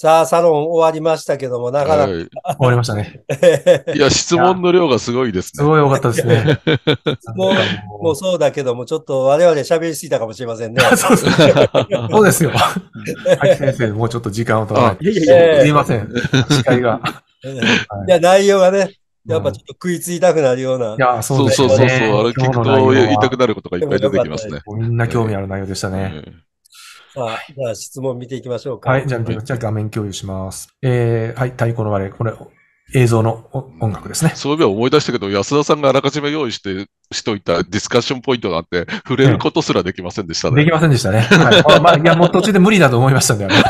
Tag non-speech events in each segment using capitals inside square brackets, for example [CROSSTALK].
さあ、サロン終わりましたけども、なかなか、はい。終わりましたね。[LAUGHS] いや、質問の量がすごいですね。すごい多かったですね。[LAUGHS] もう、もうそうだけども、ちょっと我々喋りすぎたかもしれませんね。[LAUGHS] そうですそうですよ。秋先生、もうちょっと時間を取らない。と。すいません。視界が。いや、内容がね、やっぱちょっと食いついたくなるような。いや、そうそうそうそう。あれ聞くと言いたくなることがいっぱい出てきますね。みんな興味ある内容でしたね。あ、じゃあ質問見ていきましょうか。はい、じゃあじゃあ画面共有します。えー、はい、太鼓の割れ、これ、映像の音楽ですね。そういえば思い出したけど、安田さんがあらかじめ用意して、しといたディスカッションポイントがあって、触れることすらできませんでしたね。できませんでしたね。[LAUGHS] はい。まあ、いや、もう途中で無理だと思いましたんで、ね、[LAUGHS]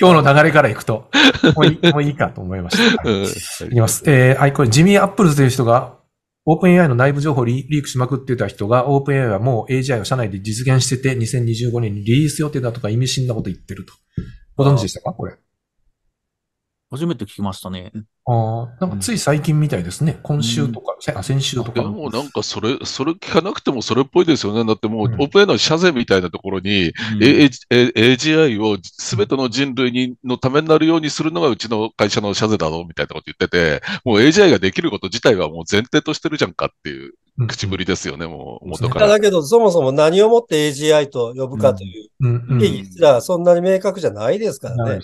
今日の流れからいくと、もういいもういいかと思いました。はい、いきます。えー、はい、これ、ジミー・アップルズという人がオープン AI の内部情報リリークしまくってた人が、オープン AI はもう AGI を社内で実現してて、2025年にリリース予定だとか意味深なこと言ってると。ご存知でしたかこれ。初めて聞きましたね。ああ、なんかつい最近みたいですね。今週とか、先週とか。もなんかそれ、それ聞かなくてもそれっぽいですよね。だってもう、うんオープン a の社税みたいなところに、うん A- g i をすべての人類にのためになるようにするのがうちの会社の社税だろうみたいなこと言ってて、もう AGI ができること自体はもう前提としてるじゃんかっていう。口ぶりですよね、うん、もう元から。だけど、そもそも何をもって AGI と呼ぶかという意義すらそんなに明確じゃないですからね。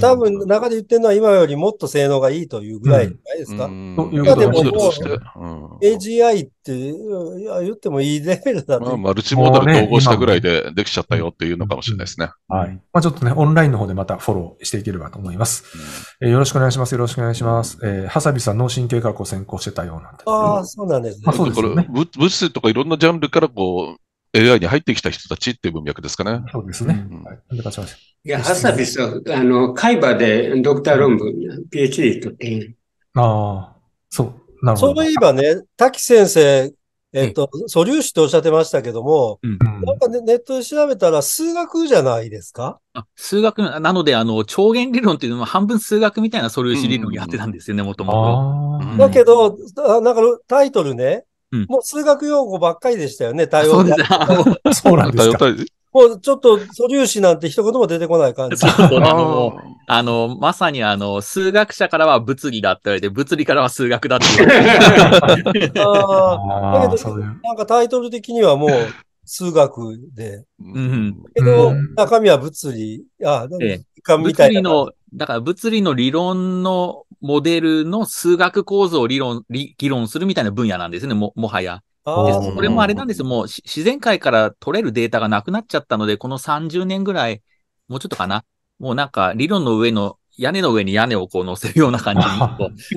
多分、中で言ってるのは今よりもっと性能がいいというぐらいじゃないですか。だってもう、AGI っって言ってもいいレベルだね。まあ、マルチモーダル統合したぐらいでできちゃったよっていうのかもしれないですね。はい。まあ、ちょっとね、オンラインの方でまたフォローしていければと思います。うん、えー、よろしくお願いします。よろしくお願いします。えー、ハサさん、脳神経科学を専攻してたようなんで。ああ、そうなんですね。まあ、そうですね。物質とかいろんなジャンルからこう、AI に入ってきた人たちっていう文脈ですかね。そうですね。うん、はい。いや、ハサビさん、あの、海馬でドクター論文、PhD 取ってああ、そう。なるほど。そういえばね、滝先生、えっと、素粒子とおっしゃってましたけども、うん、なんか、ね、ネットで調べたら数学じゃないですか数学、なので、あの、超弦理論っていうのは半分数学みたいな素粒子理論やってたんですよね、もともと。だけど、なんかタイトルね、うん、もう数学用語ばっかりでしたよね、対応。そうです。[LAUGHS] そうなんですか。もうちょっと素粒子なんて一言も出てこない感じ。そう [LAUGHS] あの、まさにあの、数学者からは物理だって言われて、物理からは数学だって言われて。あだけど、なんかタイトル的にはもう、数学で。うん。けど、うん、中身は物理、あ、なんかみたいな。物理の、だから物理の理論のモデルの数学構造を理論、議論するみたいな分野なんですね、も、もはや。でこれもあれなんですよ、もう自然界から取れるデータがなくなっちゃったので、この30年ぐらい、もうちょっとかな、もうなんか理論の上の、屋根の上に屋根をこう乗せるような感じに、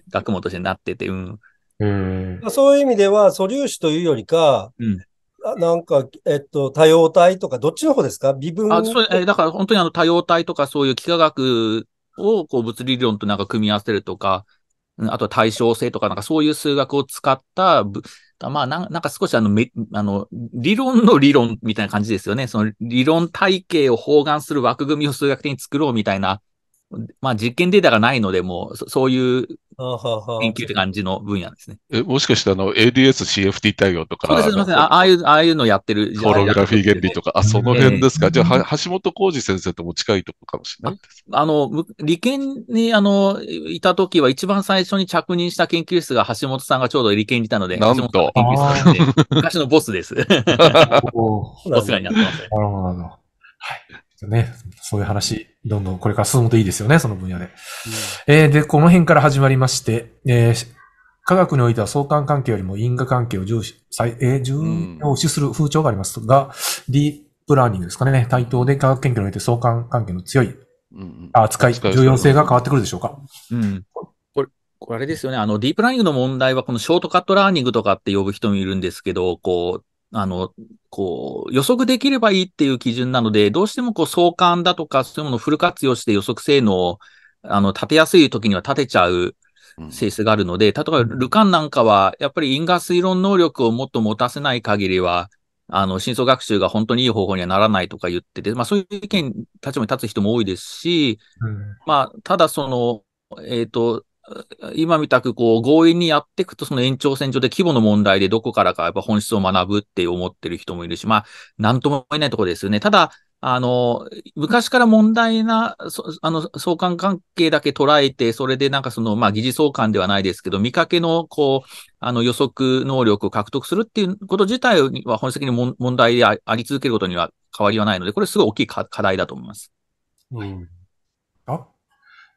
[LAUGHS] 学問としてなってて、うん。うんそういう意味では、素粒子というよりか、うん、なんか、えっと、多様体とか、どっちの方ですか微分あそえだから本当にあの多様体とか、そういう幾何学をこう物理理論となんか組み合わせるとか、あと対称性とか、なんかそういう数学を使ったまあな、なんか少しあの、め、あの、理論の理論みたいな感じですよね。その理論体系を包含する枠組みを数学的に作ろうみたいなまあ実験データがないので、もうそ、そういう研究って感じの分野ですね。え、もしかしてあの ADS-CFT 対応とか。そうです、すみません。ああいう、ああいうのやってる。ホログラフィー原理とか、あ、その辺ですか。えー、じゃあ、橋本浩二先生とも近いとこかもしれないあの、理研に、あの、いた時は一番最初に着任した研究室が橋本さんがちょうど理研にいたので、なんと。研昔のボスです。[LAUGHS] お世話になってます。[LAUGHS] なるほど。はい。ね、そういう話、どんどんこれから進むといいですよね、その分野で。うん、えー、で、この辺から始まりまして、えー、科学においては相関関係よりも因果関係を重視、最えー、重要視する風潮がありますが、うん、ディープラーニングですかね、対等で科学研究において相関関係の強い、うん、扱い、重要性が変わってくるでしょうか。うんこれあれですよね。あの、ディープラーニングの問題は、このショートカットラーニングとかって呼ぶ人もいるんですけど、こう、あの、こう、予測できればいいっていう基準なので、どうしてもこう、相関だとか、そういうものをフル活用して予測性能を、あの、立てやすい時には立てちゃう性質があるので、例えば、ルカンなんかは、やっぱり因果推論能力をもっと持たせない限りは、あの、真相学習が本当にいい方法にはならないとか言ってて、まあそういう意見、立場に立つ人も多いですし、まあ、ただその、えっ、ー、と、今みたくこう強引にやっていくとその延長線上で規模の問題でどこからかやっぱ本質を学ぶって思ってる人もいるし、まあ、なんとも言えないところですよね。ただ、あの、昔から問題な、あの、相関関係だけ捉えて、それでなんかその、まあ、疑似相関ではないですけど、見かけの、こう、あの、予測能力を獲得するっていうこと自体は本質的に問題であり続けることには変わりはないので、これすごい大きい課題だと思います。うん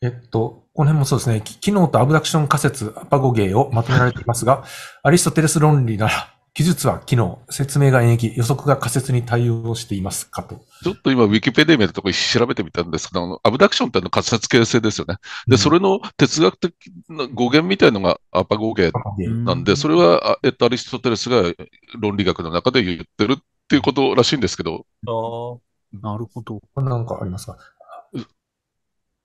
えっと、この辺もそうですね、機能とアブダクション仮説、アパゴゲーをまとめられていますが、[LAUGHS] アリストテレス論理なら、技術は機能、説明が演繹、予測が仮説に対応していますかと。ちょっと今、ウィキペディアのところ調べてみたんですけど、あのアブダクションっての仮説形成ですよね。で、うん、それの哲学的な語源みたいのがアパゴゲーなんで、それは、えっと、アリストテレスが論理学の中で言ってるっていうことらしいんですけど。ああ、なるほど。なんかありますか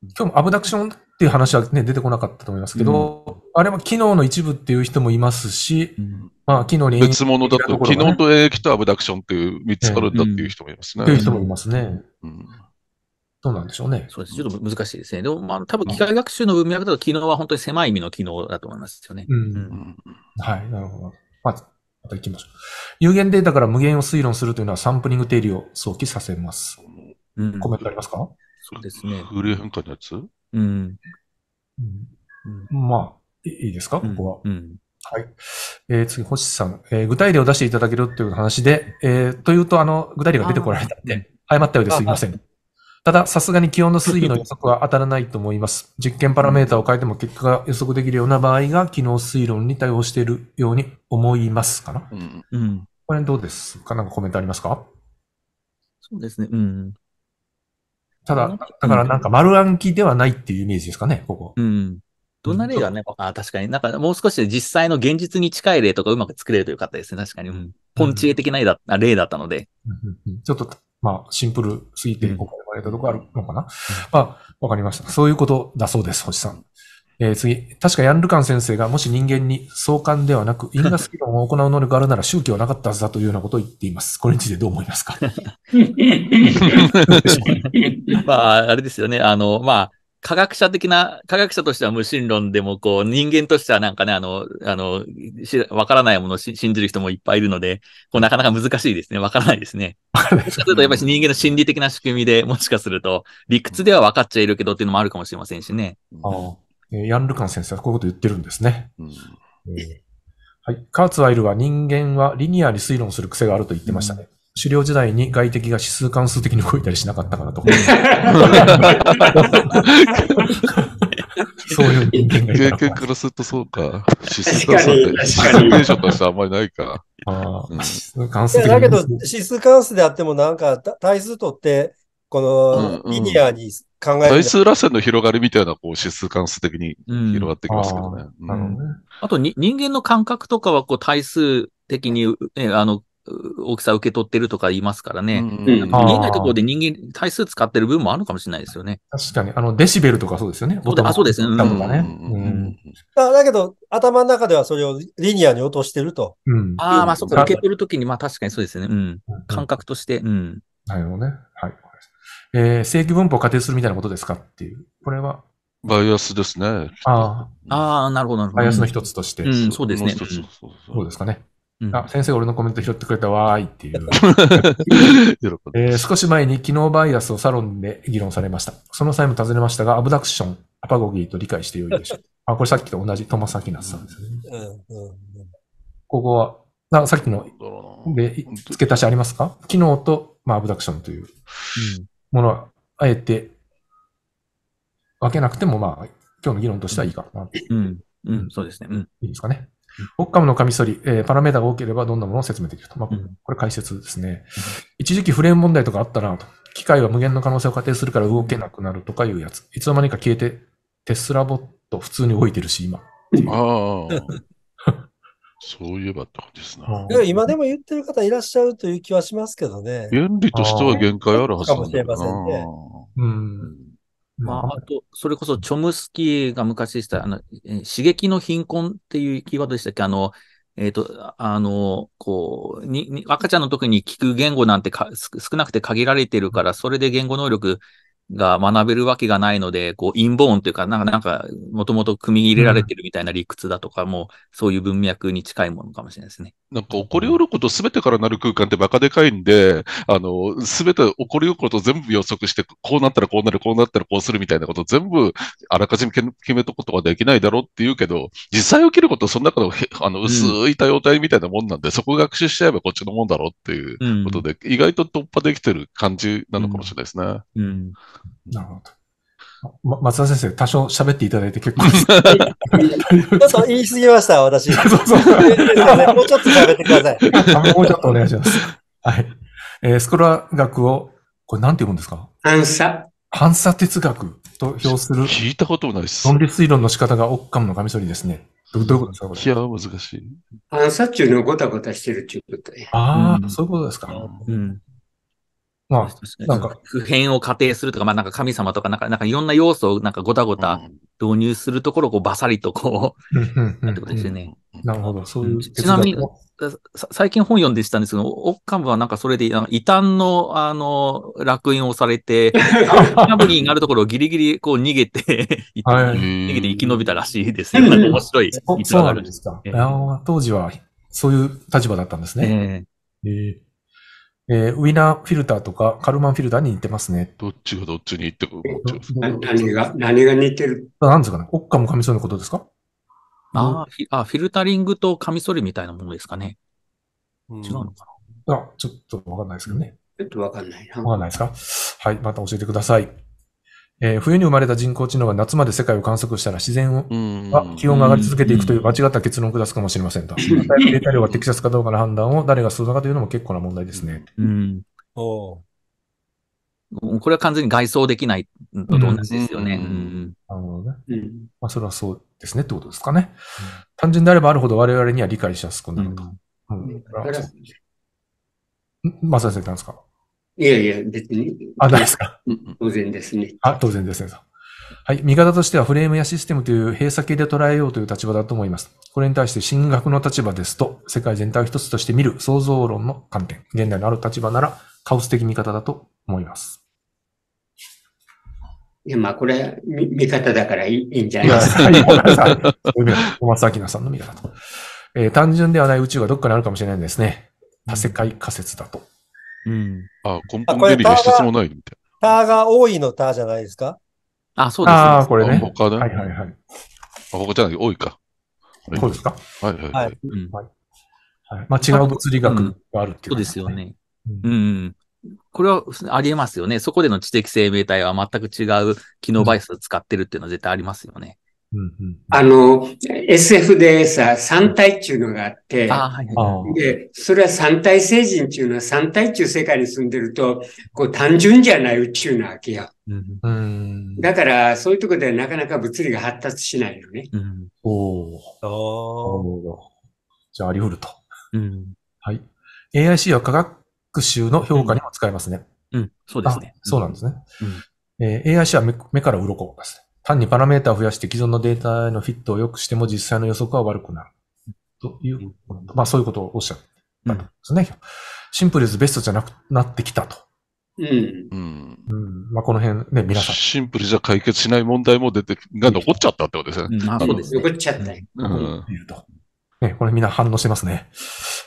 今日もアブダクションっていう話はね、出てこなかったと思いますけど、うん、あれは機能の一部っていう人もいますし、うん、まあ、機能に、別物だと、機能と演疫とアブダクションっていう3つあるんだっていう人もいますね。と、うん、いう人もいますね。うんそうなんでしょうね。そうです。ちょっと難しいですね。でも、まあ、多分機械学習の文脈だと、機能は本当に狭い意味の機能だと思いますよね。うん。うん、はい、なるほど。まず、また行きましょう。有限データから無限を推論するというのは、サンプリング定理を想起させます。うん、コメントありますかそうですね。フル変化のやつうん。まあ、いいですかここは。うん。はい。えー、次、星さん、えー。具体例を出していただけるという話で、えー、というと、あの、具体例が出てこられたんで、誤ったようですいません。ただ、さすがに気温の推移の予測は当たらないと思います。実験パラメータを変えても結果が予測できるような場合が、機能推論に対応しているように思いますかな。うん。これどうですかなんかコメントありますかそうですね。うん。ただ、だからなんか丸暗記ではないっていうイメージですかね、ここ。うん。どんな例がね、あ確かになんかもう少し実際の現実に近い例とかうまく作れるとよかったですね、確かに。うん。ポンチ絵的な例だ,、例だったので、うん。うんちょっと、まあ、シンプルすぎて、ここで言われたとこあるのかな、うん、まあ、わかりました。そういうことだそうです、星さん。えー、次。確かヤンルカン先生が、もし人間に相関ではなく、[LAUGHS] 因果推論を行う能力があるなら宗教はなかったはずだというようなことを言っています。これについてどう思いますか [LAUGHS] まあ、あれですよね。あの、まあ、科学者的な、科学者としては無神論でも、こう、人間としてはなんかね、あの、あの、わからないものを信じる人もいっぱいいるので、こう、なかなか難しいですね。わからないですね。そうすると、やっぱり人間の心理的な仕組みでもしかすると、理屈では分かっちゃいるけどっていうのもあるかもしれませんしね。あヤン・ルカン先生はこういうこと言ってるんですね。うんえー、はい。カーツワイルは人間はリニアに推論する癖があると言ってましたね。うん狩猟時代に外敵が指数関数的に動いたりしなかったからと。[LAUGHS] そういう人間がい経験からするとそうか。指数関数って、指数現象としてあんまりないか。あうん、指数関数だけど、指数関数であってもなんか、対数とって、この、リニアに考え対数螺旋の広がりみたいな、こう、指数関数的に広がってきますけどね。うんあどねあとに、人間の感覚とかは、こう、対数的に、ね、あの、大きさ受け取ってるとか言いますからね。うん、見えないところで人間、対数使ってる部分もあるかもしれないですよね。確かに。あの、デシベルとかそうですよね。ボタンあ、そうですね。うん、ね、うんだ。だけど、頭の中ではそれをリニアに落としてると。うん、ああ、まあそか。受け取るときに、まあ確かにそうですね。うん。感覚として。うん。なるほどね。はい。えー、正規分布を仮定するみたいなことですかっていう。これは。バイアスですね。ああ、ああなるほど、なるほど。バイアスの一つとして。うん、そうですね。そうですかね。うん、あ、先生俺のコメント拾ってくれたわーいっていう。[LAUGHS] [LAUGHS] えー、少し前に機能バイアスをサロンで議論されました。その際も尋ねましたが、アブダクション、アパゴギーと理解してよいでしょう。あ、これさっきと同じ、トマサキナスさんですね。ここは、なさっきので付け足しありますか機能と、まあ、アブダクションという。うんものは、あえて分けなくても、まあ、今日の議論としてはいいかな。うん、うん、そうですね。うん。いいですかね。オッカムのカミソリ、えー、パラメータが多ければどんなものを説明できると。まあ、これ解説ですね。一時期フレーム問題とかあったなと。機械は無限の可能性を仮定するから動けなくなるとかいうやつ。いつの間にか消えて、テスラボット普通に動いてるし、今。ああ。[LAUGHS] そういえばって感じですな。今でも言ってる方いらっしゃるという気はしますけどね。原理としては限界あるはずかもしれませんね。うん。まあ、あと、それこそ、チョムスキーが昔でした、あの、刺激の貧困っていうキーワードでしたっけあの、えっ、ー、と、あの、こう、に、に、赤ちゃんの時に聞く言語なんてか少なくて限られてるから、それで言語能力が学べるわけがないので、こう、インボーンというか、なんか、なんか、もともと組み入れられてるみたいな理屈だとか、うん、もそういう文脈に近いものかもしれないですね。なんか、起こりうることすべてからなる空間ってバカでかいんで、あの、すべて起こりうること全部予測して、こうなったらこうなる、こうなったらこうするみたいなこと全部、あらかじめ決めとくことができないだろうって言うけど、実際起きること、その中の、あの、薄い多様体みたいなもんなんで、うん、そこを学習しちゃえばこっちのもんだろうっていうことで、うん、意外と突破できてる感じなのかもしれないですね。うんなるほど。ま、松田先生、多少喋っていただいて結構です。[LAUGHS] ちょっと言い過ぎました、私。[LAUGHS] そうそう。[LAUGHS] もうちょっと喋ってください。もうちょっとお願いします。はい。えー、スコラ学を、これなんて読むんですか反射。反射哲学と評する。聞いたこともないです。論理推論の仕方がオッカムのカミソリですね。どどういうことですかこれ。いや、難しい。反射中のごたごたしてるっていうことああ、うん、そういうことですか。うん。まあ、なんか。普遍を仮定するとか、まあなんか神様とか、なんか、なんかいろんな要素をなんかごたごた導入するところをこうバサリとこう、なんてことですよね。なるほど、そういう。ちなみに、最近本読んでしたんですけど、オッカムはなんかそれで、異端の、あの、楽園をされて、キャブリーがあるところをギリギリこう逃げて、はい、逃げて生き延びたらしいですよ。面白いそうなあるんですか。当時はそういう立場だったんですね。えーえー、ウィナーフィルターとかカルマンフィルターに似てますね。どっちがどっちに似てくか何が、何が似てるなんですかね。オッカもカミソリのことですかああ、フィルタリングとカミソリみたいなものですかね。違うのかなあ、ちょっとわかんないですけどね。ちょっとわかんないな。わかんないですかはい、また教えてください。えー、冬に生まれた人工知能が夏まで世界を観測したら自然は気温が上がり続けていくという間違った結論を下すかもしれませんと。データ量が適切かどうかの判断を誰がするのかというのも結構な問題ですね。うん。おこれは完全に外装できないのと同じですよね。うん、なるほどね。うん、まあ、それはそうですねってことですかね。単純であればあるほど我々には理解しやすくなると。うん。うん、まさ、あ、先生なんですかいやいや、別に。あ、ないですか。当然ですね。あ、当然ですね。はい。見方としてはフレームやシステムという閉鎖系で捉えようという立場だと思います。これに対して進学の立場ですと、世界全体を一つとして見る創造論の観点、現代のある立場ならカオス的見方だと思います。いや、まあ、これは見見方だからいいんじゃないですか。はい。小松明菜さんの見方と。えー、単純ではない宇宙がどっかにあるかもしれないんですね。多世界仮説だとうん。あ、根本原理が一つもないみたいな。ターが多いのターじゃないですかあ、そうですね。あ、これね。他ね。はいはいはい。あ、他じゃない、多いか。そうですかはいはいはい。はいはい、まあ違う物理学があるってことそうですよね。うん。これはありえますよね。そこでの知的生命体は全く違う機能バイスを使ってるっていうのは絶対ありますよね。あの、SF でさ、三体っていうのがあって、はい、で、それは三体星人っていうのは三体っていう世界に住んでると、こう単純じゃない宇宙なわけよ。うん、だから、そういうとこではなかなか物理が発達しないよね。うん、おおじゃあ、あり得ると。うん、はい。AIC は科学習の評価にも使えますね。うん、うん、そうですね。そうなんですね。うん、えー、AIC は目目から鱗ですね。単にパラメータを増やして既存のデータへのフィットを良くしても実際の予測は悪くなる。という、まあそういうことをおっしゃったんですね。うん、シンプルズベストじゃなくなってきたと。うん。うん。うん、まあこの辺ね、皆さん。シンプルじゃ解決しない問題も出て、が残っちゃったってことですね。うん、そう残っちゃった。うん。いると。ね、これみんな反応してますね。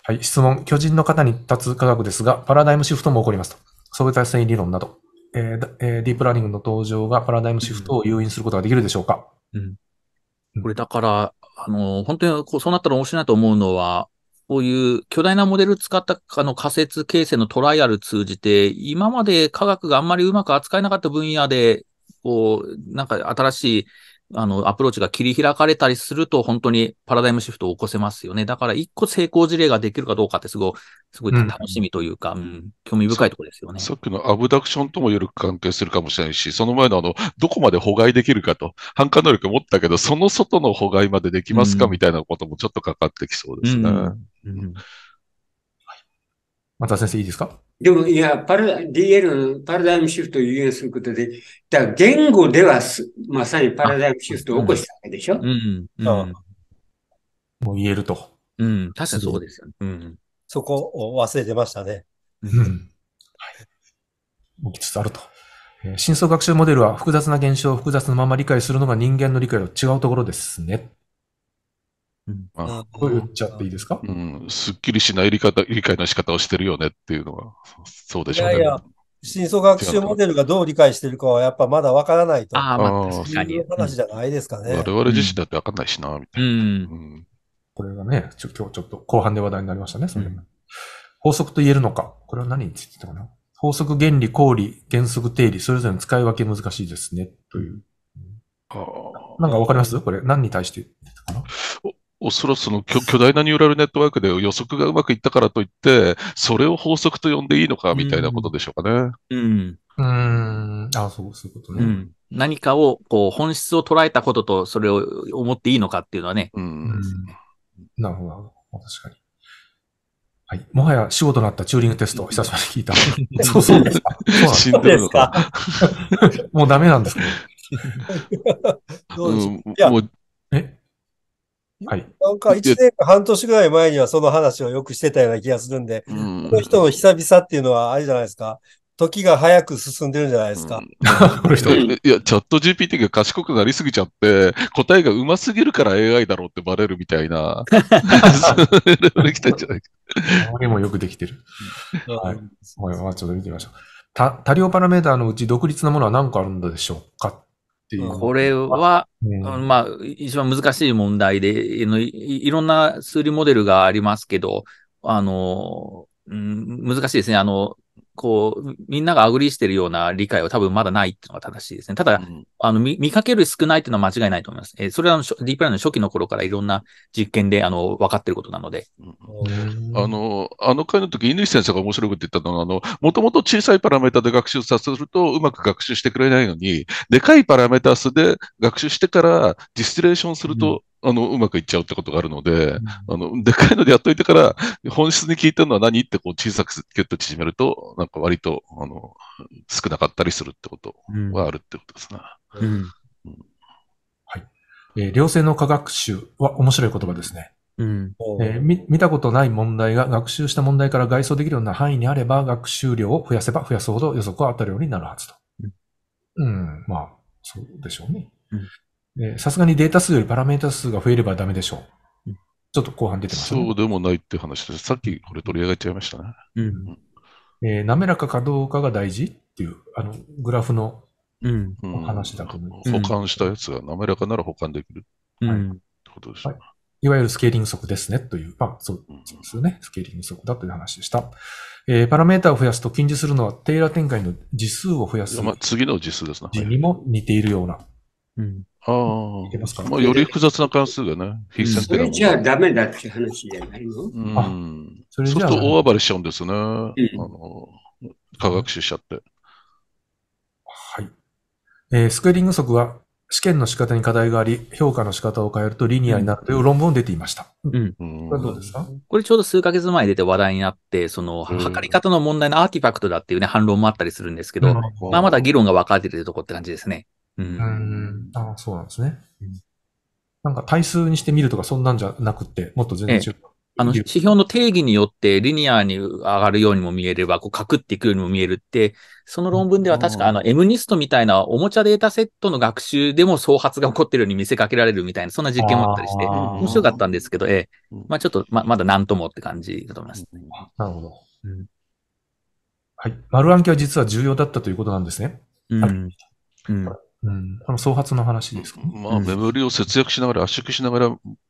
はい、質問。巨人の方に立つ科学ですが、パラダイムシフトも起こりますと。相対性理論など。えーえディープラーニングの登場がパラダイムシフトを誘引することができるでしょうか、うん、うん、これだから、あの、本当にこうそうなったら面白いなと思うのは、こういう巨大なモデル使ったあの仮説形成のトライアル通じて、今まで科学があんまりうまく扱えなかった分野で、こう、なんか新しいあの、アプローチが切り開かれたりすると、本当にパラダイムシフトを起こせますよね。だから、一個成功事例ができるかどうかって、すごい、すごい楽しみというか、うん、うん、興味深いところですよね。さっきのアブダクションともよく関係するかもしれないし、その前のあの、どこまで捕害できるかと、反感能力を持ったけど、その外の捕害までできますか、うん、みたいなこともちょっとかかってきそうですね。うん、うん、先生、いいですかでも、いや、パラ、DL のパラダイムシフトを有言することで、だ言語ではす、まさにパラダイムシフトを起こしたわけでしょ、うん、うん。もう言えると。うん。確かにそうですよね。うん。そこを忘れてましたね。うん。はい。起きつつあると。えー、深層学習モデルは複雑な現象を複雑なまま理解するのが人間の理解の違うところですね。まあ、言っちゃっていいですか、うん、すっきりしない理解理解の仕方をしてるよねっていうのは、[LAUGHS] そうでしょうね。いやいや真相学習モデルがどう理解しているかはやっぱまだわからないと。ああ、まあ確いう話じゃないですかね。我々自身だってわかんないしな、みたいな。これがね、ちょ今日ちょっと後半で話題になりましたね、それ、うん、法則と言えるのか。これは何についてたかな。法則、原理、公理、原則、定理、それぞれの使い分け難しいですね、という。あなんかわかりますこれ何に対して言ってたかなおそらくその巨大なニューラルネットワークで予測がうまくいったからといって、それを法則と呼んでいいのか、みたいなことでしょうかね。うん。うん。うんあそう、そういうことね。うん、何かを、こう、本質を捉えたことと、それを思っていいのかっていうのはね。うん。うん、なるほど。確かに。はい。もはや仕事のあったチューリングテスト久しぶりに聞いた。[LAUGHS] そうそうですか。死んでるのか。[LAUGHS] もうダメなんですか、ね、[LAUGHS] どうでしょう、うん、えはい。なんか1年か半年ぐらい前にはその話をよくしてたような気がするんで、この人の久々っていうのはあれじゃないですか。時が早く進んでるんじゃないですか。[LAUGHS] この人。いや、チャット GPT が賢くなりすぎちゃって、答えがうますぎるから AI だろうってバレるみたいな。[LAUGHS] それたんじゃないか。もよくできてる。はい。まあ、ちょっと見てみましょう。た、多量パラメータのうち独立なものは何個あるんでしょうかていう。これは、うん、まあ、一番難しい問題でい、いろんな数理モデルがありますけど、あの、うん、難しいですね。あの、こう、みんながアグリーしてるような理解は多分まだないっていうのが正しいですね。ただ、うん、あの見、見かける少ないっていうのは間違いないと思います。えー、それはのディープラインの初期の頃からいろんな実験で、あの、分かってることなので。あの、あの回の時、乾先生が面白くって言ったのは、あの、もともと小さいパラメータで学習させるとうまく学習してくれないのに、でかいパラメータ数で学習してからディスティレーションすると、うんあの、うまくいっちゃうってことがあるので、あの、でかいのでやっといてから、本質に聞いてるのは何ってこう小さくギュッと縮めると、なんか割と、あの、少なかったりするってことはあるってことですね。うん。うん、はい。えー、良性の科学習は面白い言葉ですね。うん。えー、見たことない問題が学習した問題から外装できるような範囲にあれば、学習量を増やせば増やすほど予測は当たるようになるはずと。うん、うん、まあ、そうでしょうね。うんさすがにデータ数よりパラメータ数が増えればダメでしょう。うん、ちょっと後半出てます、ね、そうでもないって話です。さっきこれ取り上げちゃいましたね。うん。うん、えー、滑らかかどうかが大事っていう、あの、グラフの話だと思います。保管したやつが滑らかなら保管できる。うん。ってことですね、はいいわゆるスケーリング則ですねという、まあそうですよね。スケーリング則だという話でした。えー、パラメータを増やすと禁止するのはテイラー展開の次数を増やす。まあ、次の次数ですね。にも似ているようなうん、ああ、まあ、より複雑な関数がね、必然それじゃダメだって話じゃないの、うん、それと大暴れしちゃうんですね、うん、あの科学習しちゃって。はい。えー、スクエリング則は試験の仕方に課題があり、評価の仕方を変えるとリニアになるという論文を出ていました。うん。うん、これどうですかこれちょうど数ヶ月前に出て話題になって、その、測り方の問題のアーティファクトだっていうね、反論もあったりするんですけど、まあまだ議論が分かれてるとこって感じですね。うん。ああ、そうなんですね。なんか対数にしてみるとか、そんなんじゃなくて、もっと全然違う。ええ、あの、指標の定義によって、リニアに上がるようにも見えれば、こう、かくっていくようにも見えるって、その論文では確か、あの、エムニストみたいなおもちゃデータセットの学習でも創発が起こってるように見せかけられるみたいな、そんな実験もあったりして、面白かったんですけど、ええ。まあちょっと、ま、まだなんともって感じだと思います、なるほど。うん、はい。丸暗記は実は重要だったということなんですね。うん。うんうん、あの創発の話ですか、ね、まあ、メモリを節約しながら、圧縮しながら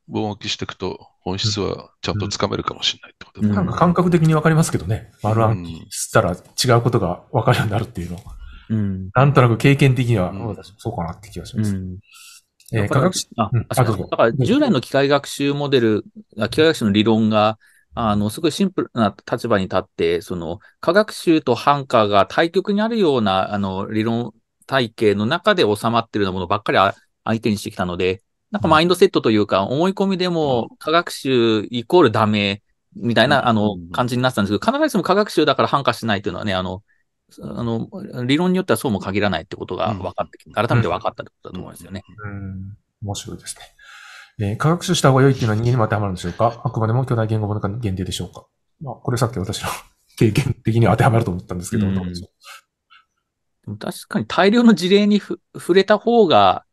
分析していくと、本質はちゃんとつかめるかもしれないってこと、で、うん、なんか感覚的にわかりますけどね。丸暗記したら違うことがわかるようになるっていうのは。うん、なんとなく経験的には、そうかなって気がします。うんえー、科学あ、うそう。だから従来の機械学習モデル、機械学習の理論が、あの、すごいシンプルな立場に立って、その、科学習と反価が対極にあるような、あの、理論体系の中で収まってるようなものばっかり相手にしてきたので、なんかマインドセットというか、思い込みでも科学習イコールダメみたいな、あの、感じになってたんですけど、必ずしも科学習だから反化しないというのはね、あの、あの、理論によってはそうも限らないってことが分かって、改めて分かったってことだと思うんですよね。うん、うん面白いですね。えー、科学習した方が良いっていうのは人間にも当てはまるんでしょうか [LAUGHS] あくまでも巨大言語文の限定でしょうかまあ、これさっき私の経験的には当てはまると思ったんですけど、うん、どうでしょう。確かに大量の事例に触れた方が、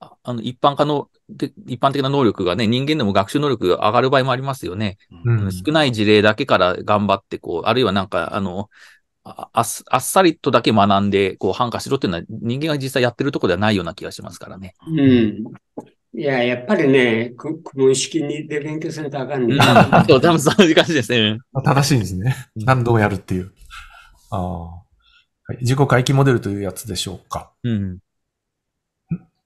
あの、一般化の、で一般的な能力がね、人間でも学習能力が上がる場合もありますよね。うん、少ない事例だけから頑張って、こう、あるいはなんか、あの、ああっさりとだけ学んで、こう、判価しろっていうのは、人間が実際やってるとこではないような気がしますからね。うん。いや、やっぱりね、く、く意式にで勉強せるとあかんね。そう、多分その時間ですね。正しいんですね。何度もやるっていう。ああ。はい、自己回帰モデルというやつでしょうか。うん。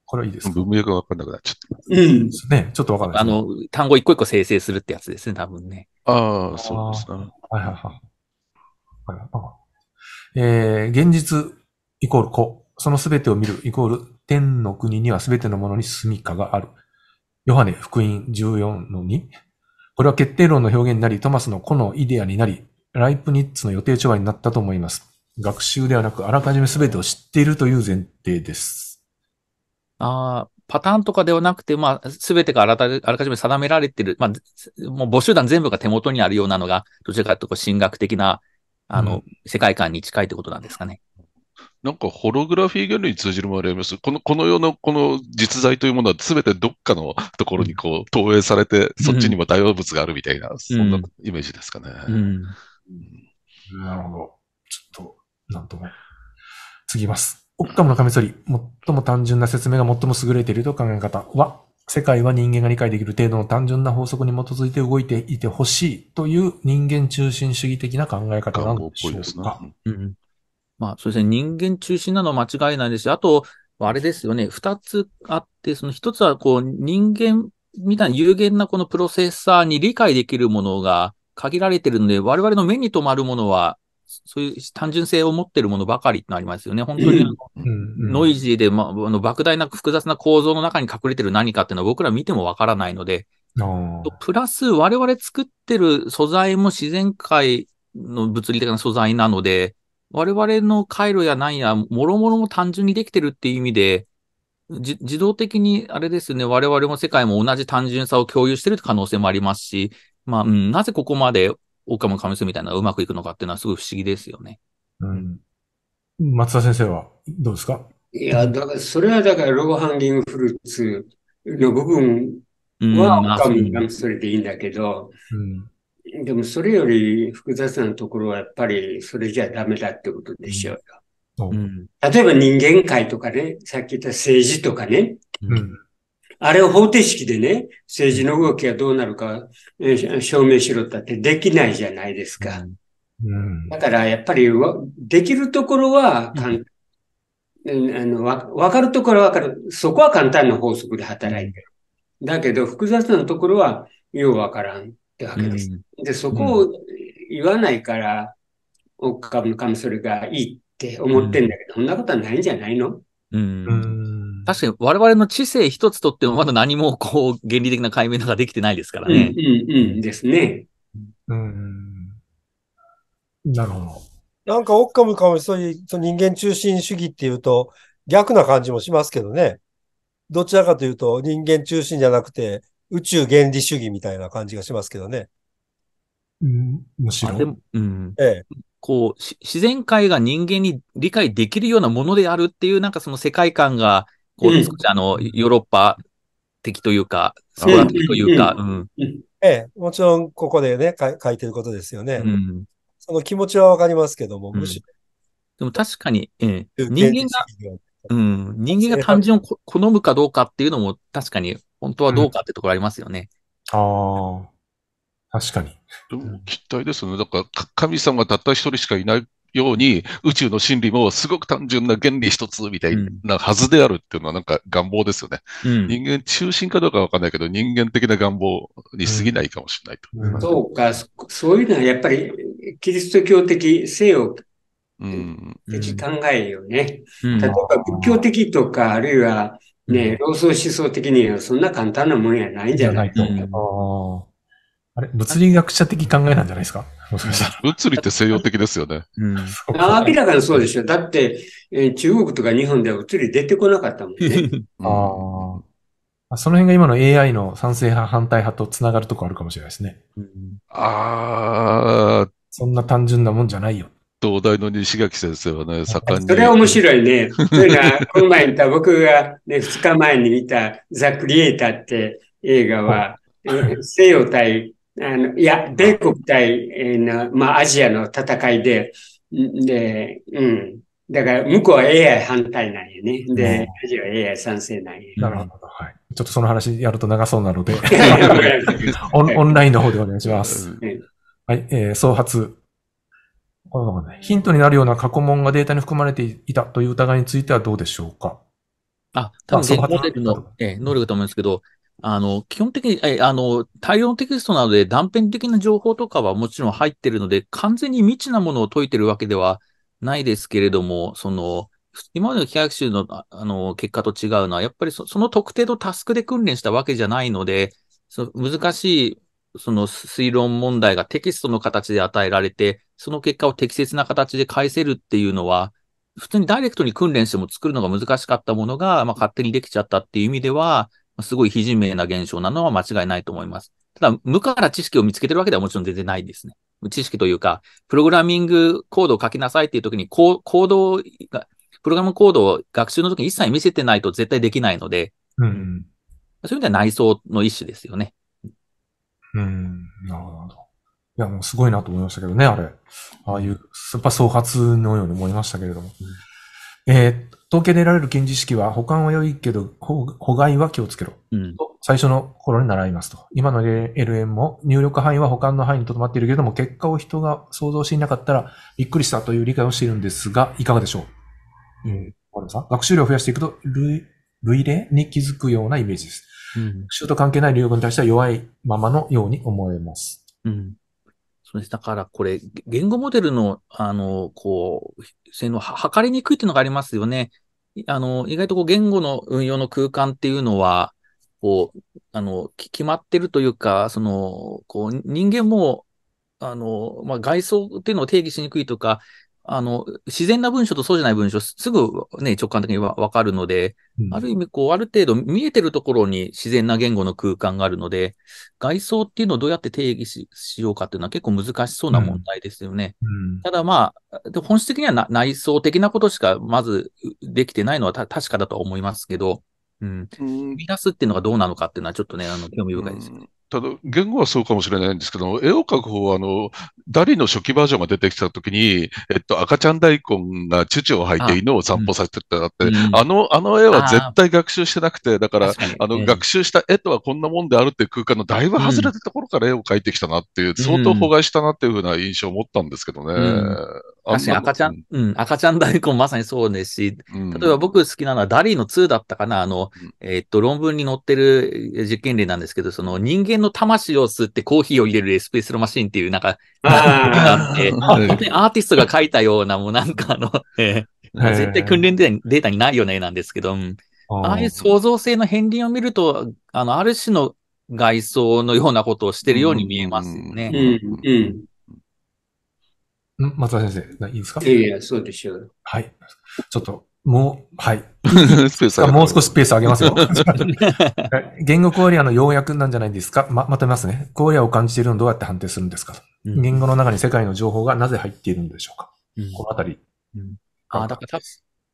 これはいいですか文脈がわかんなくなっちゃった。うん。ね。ちょっとわかんない。あの、単語一個一個生成するってやつですね、多分ね。ああ、そうですか。はいはいはい。はいはい、えー、現実イコール子、そのすべてを見るイコール天の国にはすべてのものに住みかがある。ヨハネ福音14の2。これは決定論の表現になり、トマスの子のイデアになり、ライプニッツの予定調和になったと思います。学習ではなく、あらかじめ全てを知っているという前提です。ああ、パターンとかではなくて、まあ、すべてがあらかじめ定められてる、まあ、もう募集団全部が手元にあるようなのが、どちらかというと神学的な、あの、うん、世界観に近いってことなんですかね。なんかホログラフィー原理に通じるものあります。この、この世のこの実在というものは全てどっかのところにこう投影されて、そっちにも大動物があるみたいな、うん、そんなイメージですかね。うん、なるほど。ちょっとなんとも。次ます。オッカムのカミソリ、最も単純な説明が最も優れていると考え方は、世界は人間が理解できる程度の単純な法則に基づいて動いていてほしいという人間中心主義的な考え方なのでしょうか。まあ、そうですね。人間中心なのは間違いないですし、あと、あれですよね。二つあって、その一つは、こう、人間みたいな有限なこのプロセッサーに理解できるものが限られてるので、我々の目に留まるものはそういう単純性を持ってるものばかりってありますよね。本当にノイジーで、まあ、あの莫大な複雑な構造の中に隠れてる何かっていうのは僕ら見てもわからないので、プラス我々作ってる素材も自然界の物理的な素材なので、我々の回路や何や、もろもろも単純にできてるっていう意味で、自動的に、あれですね、我々も世界も同じ単純さを共有してる可能性もありますし、まあ、うん、なぜここまでオカムカムスみたいなうまくいくのかっていうのはすごい不思議ですよね。うん。松田先生はどうですかいや、だから、それはだからロゴハンギングフルーツの部分はオカムカスそれでいいんだけど、うん、でもそれより複雑なところはやっぱりそれじゃダメだってことでしょうよ。うん、例えば人間界とかね、さっき言った政治とかね、うん、あれを方程式でね、政治の動きがどうなるか証明しろったってできないじゃないですか。うん、だからやっぱりできるところは、うん、あのわ分かるところは分かる。そこは簡単な法則で働いてる。だけど複雑なところはよう分からんってわけです。うん、で、そこを言わないから、おっカムかむそれがいいって思ってんだけど、そんなことはないんじゃないのうん確かに我々の知性一つとってもまだ何もこう原理的な解明なんかできてないですからね。うんうんうんですね。うん。なるほど。なんかオッカムかもそういう人間中心主義っていうと逆な感じもしますけどね。どちらかというと人間中心じゃなくて宇宙原理主義みたいな感じがしますけどね。うん、むしろ。でも、うん。ええ。こう、自然界が人間に理解できるようなものであるっていう、なんかその世界観がこう、少しあの、ヨーロッパ的というか、サウナ的というか、うん。ええ、もちろんここでね、書いてることですよね。その気持ちはわかりますけども、むしろ。でも確かに、ええ、人間が、うん、人間が単純を好むかどうかっていうのも確かに本当はどうかってところありますよね。ああ。確かに。でも、期待ですね。だから、神様がたった一人しかいないように、宇宙の真理もすごく単純な原理一つみたいなはずであるっていうのはなんか願望ですよね。うん、人間中心かどうかわかんないけど、人間的な願望に過ぎないかもしれないと。そうか、そういうのはやっぱりキリスト教的性を的考えよね。例えば仏教的とか、あるいはね、老僧思想的にはそんな簡単なもんやないんじゃないかと。れ、物理学者的考えなんじゃないですか [LAUGHS] 物理って西洋的ですよね。うん。明らかにそうですよ。だって、えー、中国とか日本では物理出てこなかったもんね。ああ。その辺が今の AI の賛成派、反対派と繋がるとこあるかもしれないですね。うん、ああ。そんな単純なもんじゃないよ。東大の西垣先生はね、盛んに。それは面白いね。それが、この前った、僕がね、2日前に見た、ザ・クリエイターって映画は、西洋対あのいや、米国対、えー、まあ、アジアの戦いで、で、うん。だから、向こうは AI 反対なんやね。で、アジアは AI 賛成なんや。なるほど。はい。ちょっとその話やると長そうなので [LAUGHS] オン、オンラインの方でお願いします。はい、えー、総発。ヒントになるような過去問がデータに含まれていたという疑いについてはどうでしょうかあ、多分言語能力の、えー、能力だと思うんですけど、あの、基本的に、え、あの、大量のテキストなので断片的な情報とかはもちろん入ってるので、完全に未知なものを解いてるわけではないですけれども、その、今までの規約集のあの結果と違うのは、やっぱりその特定のタスクで訓練したわけじゃないので、その難しいその推論問題がテキストの形で与えられて、その結果を適切な形で返せるっていうのは、普通にダイレクトに訓練しても作るのが難しかったものが、まあ、勝手にできちゃったっていう意味では、すごい非人命な現象なのは間違いないと思います。ただ、無から知識を見つけてるわけではもちろん全然ないですね。知識というか、プログラミングコードを書きなさいっていう時に、コードを、プログラムコードを学習の時に一切見せてないと絶対できないので、うん、そういう意味では内装の一種ですよね。うん、なるほど。いや、もうすごいなと思いましたけどね、あれ。ああいう、やっぱ創発のように思いましたけれども。うん、えー、っ統計で得られる禁止式は保管は良いけど、保外は気をつけろ。うん、最初の頃に習いますと。今の LM も入力範囲は保管の範囲にとどまっているけれども、結果を人が想像していなかったらびっくりしたという理解をしているんですが、いかがでしょう、うん、学習量を増やしていくと類、類例に気づくようなイメージです。うん、学習と関係ない流行に対しては弱いままのように思えます。うんそうです。だからこれ、言語モデルの、あの、こう、性能は測りにくいっていうのがありますよね。あの、意外とこう言語の運用の空間っていうのは、こう、あの、決まってるというか、その、こう、人間も、あの、まあ、外装っていうのを定義しにくいとか、あの、自然な文章とそうじゃない文章、すぐね、直感的にわかるので、うん、ある意味、こう、ある程度見えてるところに自然な言語の空間があるので、外装っていうのをどうやって定義ししようかっていうのは結構難しそうな問題ですよね。うんうん、ただまあ、本質的には内装的なことしかまずできてないのは確かだとは思いますけど、うん。見出すっていうのがどうなのかっていうのはちょっとね、あの、興味深いですよね。ただ、言語はそうかもしれないんですけど、絵を描く方は、あの、ダリの初期バージョンが出てきたときに、えっと、赤ちゃん大根がチュチュを履いて犬を散歩させてたって、うん、あの、あの絵は絶対学習してなくて、だから、あの、学習した絵とはこんなもんであるっていう空間のだいぶ外れたところから絵を描いてきたなっていう、うん、相当がいしたなっていうふうな印象を持ったんですけどね。うん確かに赤ちゃん、うん、赤ちゃん大根まさにそうですし、例えば僕好きなのはダリーの2だったかな、あの、えっと、論文に載ってる実験例なんですけど、その人間の魂を吸ってコーヒーを入れるエスプレッソマシンっていう、なんか、があって、本当にアーティストが書いたような、もうなんかあの、えー、絶対訓練データにないような絵なんですけど、ああいう創造性の片鱗を見ると、あの、ある種の外装のようなことをしてるように見えますよね。うん。うん。うん、松田先生、いいですかいやいや、そうですよ。はい。ちょっともう、はい。[LAUGHS] スペース上げもう少しスペース上げますよ。[LAUGHS] 言語コーリアの要約なんじゃないですか。ま、まとめますね。コーリアを感じているのをどうやって判定するんですか、うん、言語の中に世界の情報がなぜ入っているんでしょうか。うん、このあたり。うん、あだから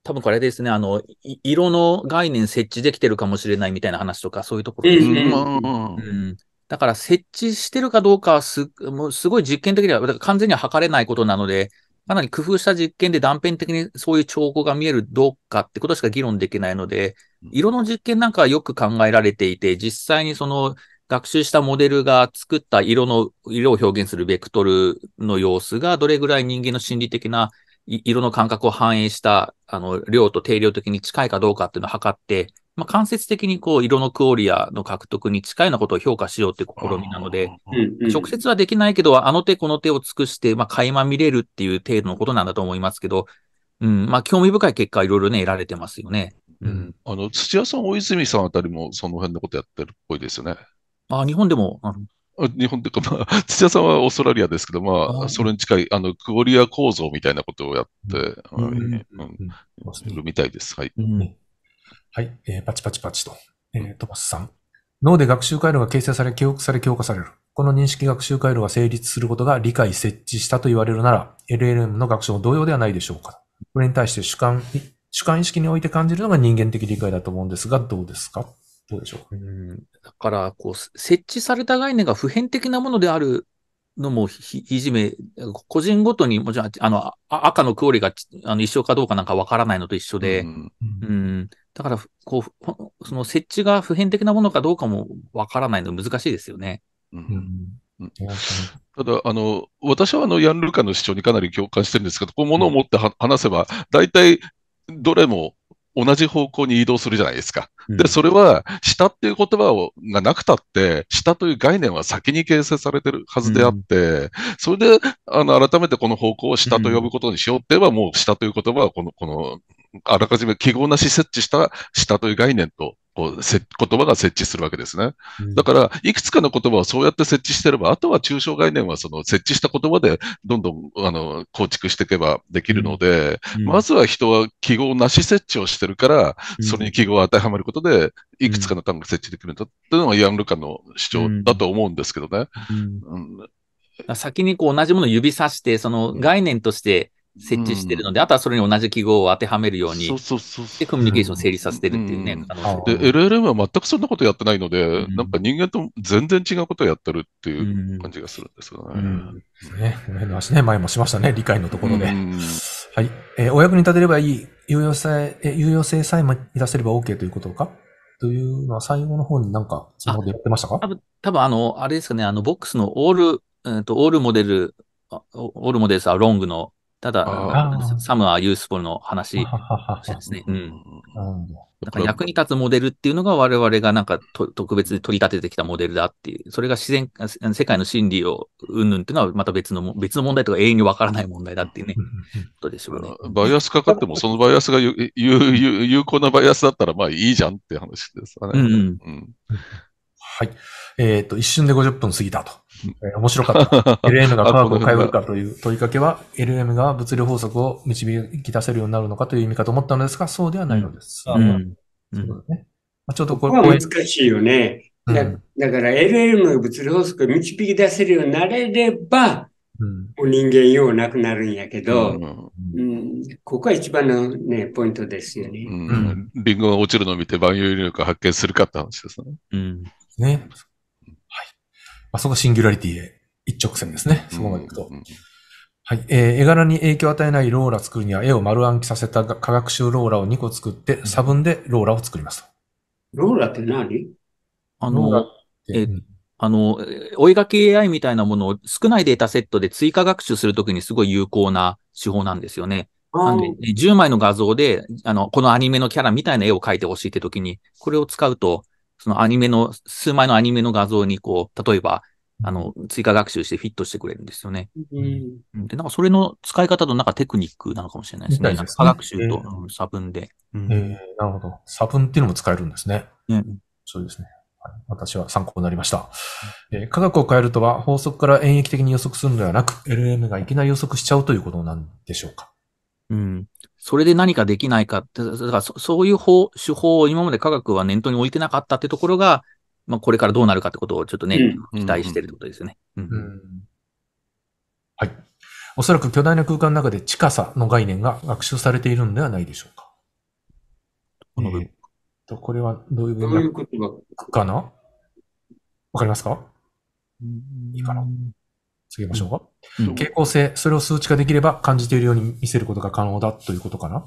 多分これですね、あの、色の概念設置できてるかもしれないみたいな話とか、そういうところですね。うんだから設置してるかどうかはす、もうすごい実験的には、完全には測れないことなので、かなり工夫した実験で断片的にそういう兆候が見えるどうかってことしか議論できないので、色の実験なんかはよく考えられていて、実際にその学習したモデルが作った色の、色を表現するベクトルの様子がどれぐらい人間の心理的な色の感覚を反映した、あの、量と定量的に近いかどうかっていうのを測って、まあ、間接的にこう、色のクオリアの獲得に近いようなことを評価しようっていう試みなので、直接はできないけど、あの手この手を尽くして、まあ、垣間見れるっていう程度のことなんだと思いますけど、うん、まあ、興味深い結果いろいろね、得られてますよね。うん。あの、土屋さん、大泉さんあたりもその辺のことやってるっぽいですよね。あ、日本でも、あの日本というか、まあ、[LAUGHS] 土屋さんはオーストラリアですけど、まあ、それに近い、あの、クオリア構造みたいなことをやって、うん、いるみたいです。はい。うん、はい、えー、パチパチパチと。えー、トマスさん。脳で学習回路が形成され、記憶され、強化される。この認識学習回路が成立することが理解、設置したと言われるなら、LLM の学習も同様ではないでしょうか。これに対して主観、主観意識において感じるのが人間的理解だと思うんですが、どうですかどうでしょう。うんだから、こう、設置された概念が普遍的なものであるのもひ、いじめ、個人ごとに、もちろん、あの、赤のクオリがあの一緒かどうかなんかわからないのと一緒で、うん、うん、だから、こう、その設置が普遍的なものかどうかもわからないの難しいですよね。うん、ただあの、私はあのヤン・ルカの主張にかなり共感してるんですけど、こうものを持っては、話せば、大体どれも同じ方向に移動するじゃないですか。で、それは、下っていう言葉をがなくたって、下という概念は先に形成されてるはずであって、それで、あの、改めてこの方向を下と呼ぶことにしようって言えば、もう下という言葉は、この、この、あらかじめ記号なし設置した下という概念とこうせ言葉が設置するわけですね。だから、いくつかの言葉をそうやって設置してれば、あとは抽象概念はその設置した言葉でどんどんあの構築していけばできるので、まずは人は記号なし設置をしてるから、それに記号を当てはめることで、いくつかの単語が設置できるんだっていうのがヤン・ルカの主張だと思うんですけどね。うん、先にこう同じものを指さして、その概念として、設置してるので、うん、あとはそれに同じ記号を当てはめるように、そうそうそうでコミュニケーションを整理させてるっていうね、うん、で、LLM は全くそんなことやってないので、うん、なんか人間と全然違うことをやってるっていう感じがするんですよね。うんね、んな話ね、前もしましたね、理解のところで。はい、えー、お役に立てればいい、有用性、えー、有用性さえ満たせれば OK ということかというのは最後の方になんか、そのこやってましたか多分、多分あの、あれですかね、あの、ボックスのオール、えー、とオールモデル、オールモデルさ、ロングのただ、サム・はユースポルの話ですね。うん。だから役に立つモデルっていうのが我々がなんか特別に取り立ててきたモデルだっていう、それが自然、世界の真理をうんぬんっていうのはまた別の、別の問題とか永遠にわからない問題だっていうね、どうでしょうね。バイアスかかっても、そのバイアスが有有効なバイアスだったらまあいいじゃんって話ですかね。うん、うん、はい。えっ、ー、と、一瞬で50分過ぎたと。え面白かった。LM が科学を変えるかという問いかけは、LM [LAUGHS] が物理法則を導き出せるようになるのかという意味かと思ったのですが、そうではないのです。まあ、ちょっとこれは難しいよね。だだから LM が物理法則を導き出せるようになれれば、うん、お人間ようなくなるんやけど、うん、うん、ここは一番の、ね、ポイントですよね。うん、リンゴが落ちるのを見て万有引力を発見するかって話ですね。うん、ね。まあ、そこシンギュラリティへ一直線ですね。そこまでいくと。はい。えー、絵柄に影響を与えないローラ作るには、絵を丸暗記させた科学習ローラを2個作って、差分でローラを作りますローラって何あの、え、あの、お絵描き AI みたいなものを少ないデータセットで追加学習するときにすごい有効な手法なんですよね。なんで、10枚の画像で、あの、このアニメのキャラみたいな絵を描いてほしいってときに、これを使うと、そのアニメの、数枚のアニメの画像に、こう、例えば、あの、追加学習してフィットしてくれるんですよね。うん。で、なんかそれの使い方となんかテクニックなのかもしれないですね。す学習と、うん、差分で。うん、えー、なるほど。差分っていうのも使えるんですね。ね、そうですね。私は参考になりました、えー。科学を変えるとは法則から演疫的に予測するのではなく、LM がいきなり予測しちゃうということなんでしょうか。うん。それで何かできないかって、だからそういう方、手法を今まで科学は念頭に置いてなかったってところが、まあ、これからどうなるかってことをちょっとね、期待してるってことですよね。はい。おそらく巨大な空間の中で近さの概念が学習されているんではないでしょうか。この部分。えー、と、これはどういう部分かなわかりますかいいかな次行きましょうか。傾向性、それを数値化できれば感じているように見せることが可能だということかな。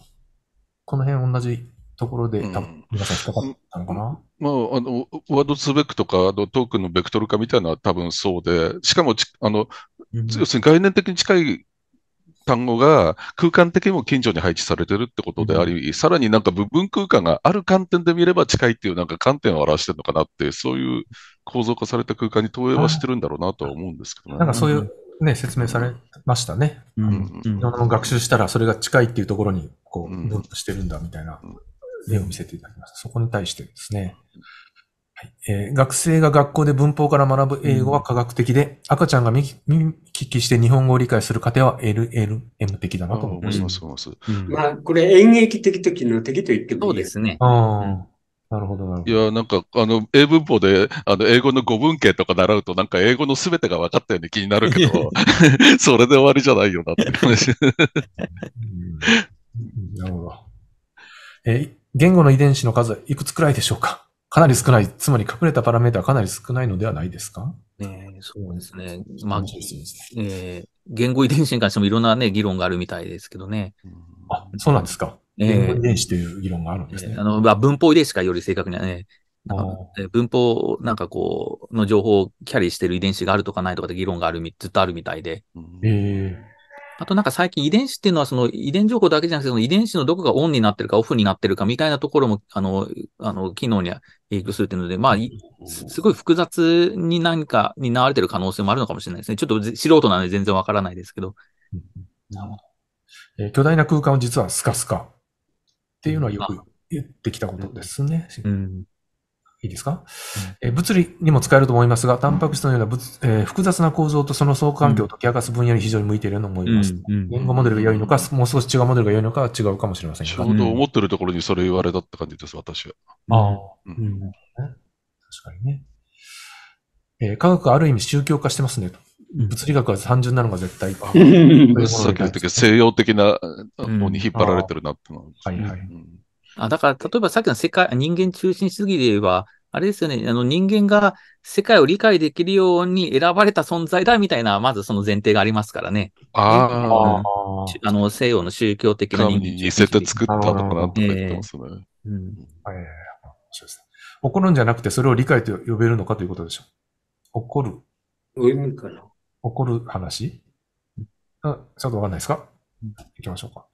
この辺同じところで、多分皆さん引っかかったのかな、うん、まあ、あの、ワードツーベックとか、あの、トークンのベクトル化みたいなのは多分そうで、しかもち、あの、うん、要するに概念的に近い単語が空間的にも近所に配置されてるってことであり、うん、さらになんか部分空間がある観点で見れば近いっていうなんか観点を表してるのかなって、そういう構造化された空間に投影はしてるんだろうなとは思うんですけどね。なんかそういうね、説明されましたね。うん。ん学習したらそれが近いっていうところにこう、分布してるんだみたいな例を見せていただきました。そこに対してですね。えー、学生が学校で文法から学ぶ英語は科学的で、うん、赤ちゃんが見聞きして日本語を理解する過程は LLM 的だなと思います。うまあ、これ演劇的との能的と言ってもいいそうですね。あなるほど、なるほど。いや、なんか、あの、英文法で、あの、英語の語文系とか習うと、なんか、英語のすべてが分かったように気になるけど、[LAUGHS] それで終わりじゃないよなって感じ。なるほど。え言語の遺伝子の数、いくつくらいでしょうかかなり少ない、つまり隠れたパラメータはかなり少ないのではないですかええ、そうですね。まあ、えー、言語遺伝子に関してもいろんなね、議論があるみたいですけどね。あ、そうなんですか。え言語遺伝子という議論があるんですね。えー、あの、まあ、文法遺伝子がより正確にはね、文法なんかこう、の情報をキャリーしてる遺伝子があるとかないとかで議論があるみ、ずっとあるみたいで。えーあとなんか最近遺伝子っていうのはその遺伝情報だけじゃなくて、その遺伝子のどこがオンになってるかオフになってるかみたいなところも、あの、あの、機能に影響するっていうので、まあ、すごい複雑に何かになれてる可能性もあるのかもしれないですね。ちょっと素人なんで全然わからないですけど。なるほど。えー、巨大な空間を実はスカスカっていうのはよく言ってきたことですね。うん、うんいいですか、うん、え物理にも使えると思いますが、タンパク質のような物、えー、複雑な構造とその相関係を解き明かす分野に非常に向いているように思います。うんうん、言語モデルが良いのか、もう少し違うモデルが良いのか違うかもしれませんが。ちょうど思ってるところにそれ言われたって感じです、私は。ああ、うん、確かにね、えー。科学はある意味宗教化してますねと。物理学は単純なのが絶対。さっき言ったけど、西洋的なのに引っ張られてるなってのは。はいはい。うんあだから、例えばさっきの世界、人間中心主義で言えば、あれですよね、あの人間が世界を理解できるように選ばれた存在だみたいな、まずその前提がありますからね。ああ、うん、あの西洋の宗教的な人間せて作ったのかなとか言ってますね。えー、うん、い、そうですね。怒るんじゃなくて、それを理解と呼べるのかということでしょう。怒る。かな。怒る話、ちょっとわかんないですか、行きましょうか。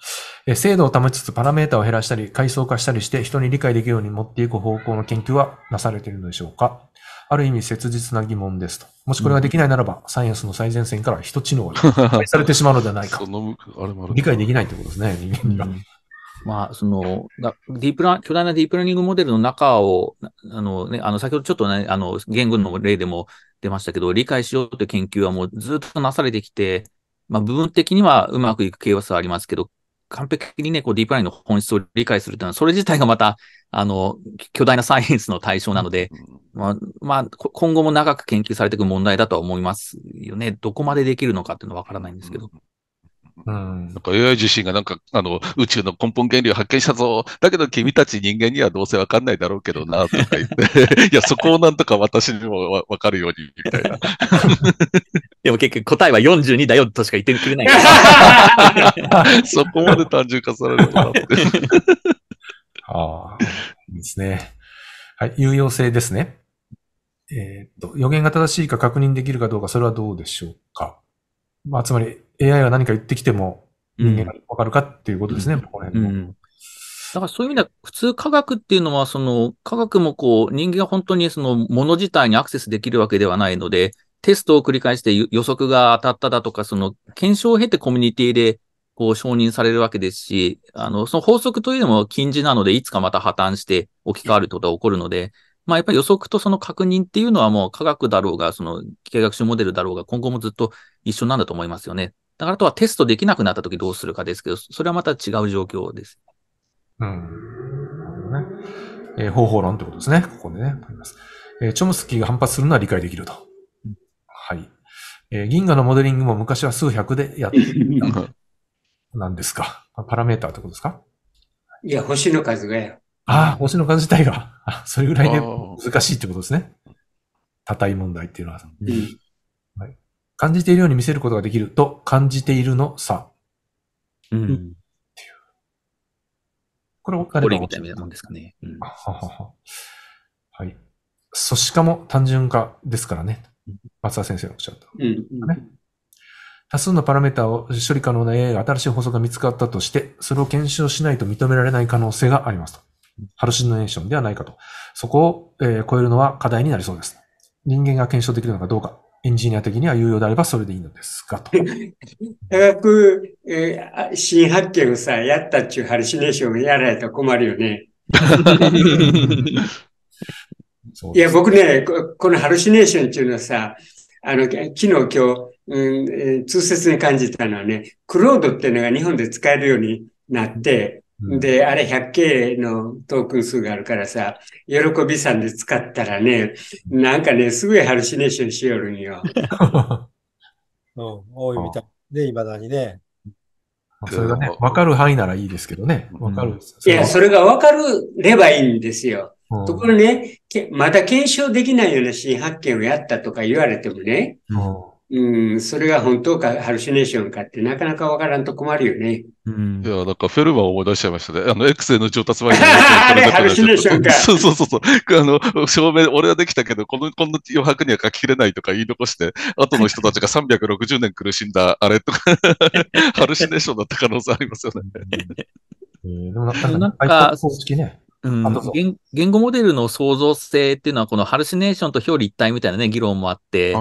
精度を保ちつつパラメータを減らしたり、階層化したりして人に理解できるように持っていく方向の研究はなされているのでしょうかある意味切実な疑問ですと。もしこれができないならば、うん、サイエンスの最前線から人知能が [LAUGHS] されてしまうのではないか。理解できないってことですね、人間には。まあ、その、ディープラ、巨大なディープラーニングモデルの中を、あのね、あの、先ほどちょっとね、あの、言語の例でも出ましたけど、理解しようという研究はもうずっとなされてきて、まあ、部分的にはうまくいくケーはありますけど、完璧にね、こう、ディープラインの本質を理解するというのは、それ自体がまた、あの、巨大なサイエンスの対象なので、まあ、まあ、今後も長く研究されていく問題だとは思いますよね。どこまでできるのかっていうのはわからないんですけど。うん、なんか AI 自身がなんかあの宇宙の根本原理を発見したぞ、だけど君たち人間にはどうせわかんないだろうけどなとか言って、[LAUGHS] いや、そこをなんとか私にもわかるようにみたいな。[LAUGHS] でも結局答えは42だよとしか言ってくれない。[LAUGHS] そこまで単純化されるのかなって。ああ、いいですね。はい、有用性ですね。えっ、ー、と、予言が正しいか確認できるかどうか、それはどうでしょうかまあ、つまり AI が何か言ってきても人間がわかるかっていうことですね、うん、この辺も。うんだからそういう意味では、普通科学っていうのは、その科学もこう、人間が本当にそのもの自体にアクセスできるわけではないので、テストを繰り返して予測が当たっただとか、その検証を経てコミュニティでこう承認されるわけですし、あの、その法則というのも禁止なので、いつかまた破綻して置き換わることが起こるので、まあ、やっぱり予測とその確認っていうのはもう科学だろうが、その機械学習モデルだろうが、今後もずっと一緒なんだと思いますよね。だからとはテストできなくなった時どうするかですけど、それはまた違う状況です。うん。なるほどね。え方法論ってことですね。ここでね、あります。えー、チョムスキーが反発するのは理解できると。うん、はい。えー、銀河のモデリングも昔は数百でやっていた。[LAUGHS] なんですか。パラメーターってことですかいや、星の数がよ。ああ、星の数自体が、それぐらいで難しいってことですね。多体問題っていうのは、うん、はい。感じているように見せることができると、感じているのさ。うん。うこれ、お金これみたいなもんですかね。はい。素子化も単純化ですからね。松田先生がおっしゃった。うん、ね、多数のパラメータを処理可能な AI が新しい法則が見つかったとして、それを検証しないと認められない可能性がありますと。ハルシネーションではないかと。そこを、え超えるのは課題になりそうです。人間が検証できるのかどうか、エンジニア的には有用であればそれでいいのですが、と。[LAUGHS] 科学、えー、新発見をさ、やったっちゅうハルシネーションをやられたと困るよね。いや、僕ね、このハルシネーションっていうのはさ、あの、昨日今日、うん、通説に感じたのはね、クロードっていうのが日本で使えるようになって、で、あれ 100K のトークン数があるからさ、喜びさんで使ったらね、なんかね、すごいハルシネーションしよるんよ。[LAUGHS] うん、多いみたいで、いまだにね。それがね、わかる範囲ならいいですけどね。わかる、うん、いや、それがわかるればいいんですよ。うん、ところね、まだ検証できないような新発見をやったとか言われてもね、うんうん、それが本当か、ハルシネーションかってなかなかわからんと困るよね。うん、いや、なんかフェルマーを思い出しちゃいましたね。あの、エクセの上達前に。[LAUGHS] あれ、ハルシネーションか。そうそうそうそう。あの、証明、俺はできたけど、この、この余白には書ききれないとか言い残して、後の人たちが360 [LAUGHS] 年苦しんだ、あれとか [LAUGHS] ハルシネーションだった可能性ありますよね。えー、でもなんか、なんか、公式ね。うん、言言語モデルの創造性っていうのは、このハルシネーションと表裏一体みたいなね、議論もあって、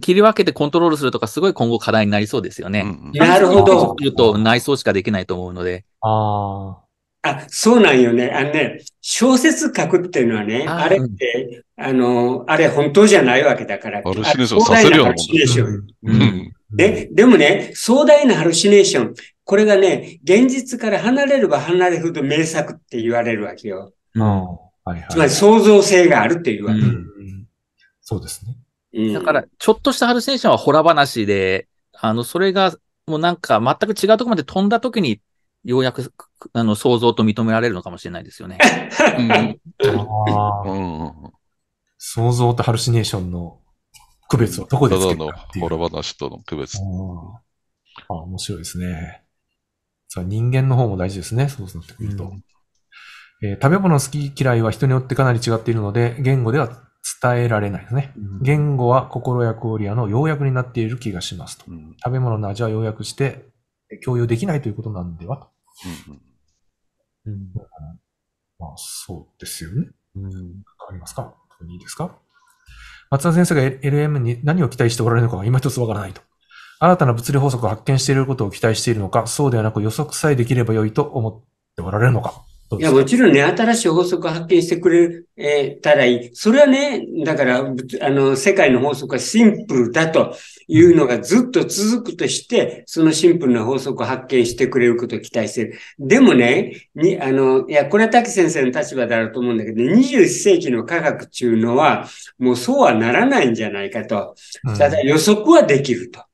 切り分けてコントロールするとか、すごい今後課題になりそうですよね。なるほど。すると内装しかできないと思うので。ああそうなんよね。あのね、小説書くっていうのはね、あれって、あの、あれ本当じゃないわけだから。ハルシネーションさせるようなもんで、でもね、壮大なハルシネーション。これがね、現実から離れれば離れるほど名作って言われるわけよ。はいはい、つまり創造性があるっていうわけ。うん、そうですね。うん、だから、ちょっとしたハルネーションはホラ話で、あの、それが、もうなんか全く違うとこまで飛んだ時に、ようやく、あの、想像と認められるのかもしれないですよね。[LAUGHS] 想像とハルシネーションの区別はどこですかただのホラ話との区別。ああ、面白いですね。そ人間の方も大事ですね、そうなってくると。うん、えー、食べ物の好き嫌いは人によってかなり違っているので、言語では伝えられないですね。うん、言語は心やクオリアの要約になっている気がしますと。うん、食べ物の味は要約して共有できないということなんではと。まあ、そうですよね。うん、変わりますかいいですか松田先生が LM に何を期待しておられるのか今一つわからないと。新たな物理法則を発見していることを期待しているのか、そうではなく予測さえできればよいと思っておられるのか。いや、もちろんね、新しい法則を発見してくれ、えたらいい。それはね、だから、あの、世界の法則はシンプルだというのがずっと続くとして、そのシンプルな法則を発見してくれることを期待してる。でもね、に、あの、いや、これは滝先生の立場だろうと思うんだけど、21世紀の科学中のは、もうそうはならないんじゃないかと。ただ予測はできると。うん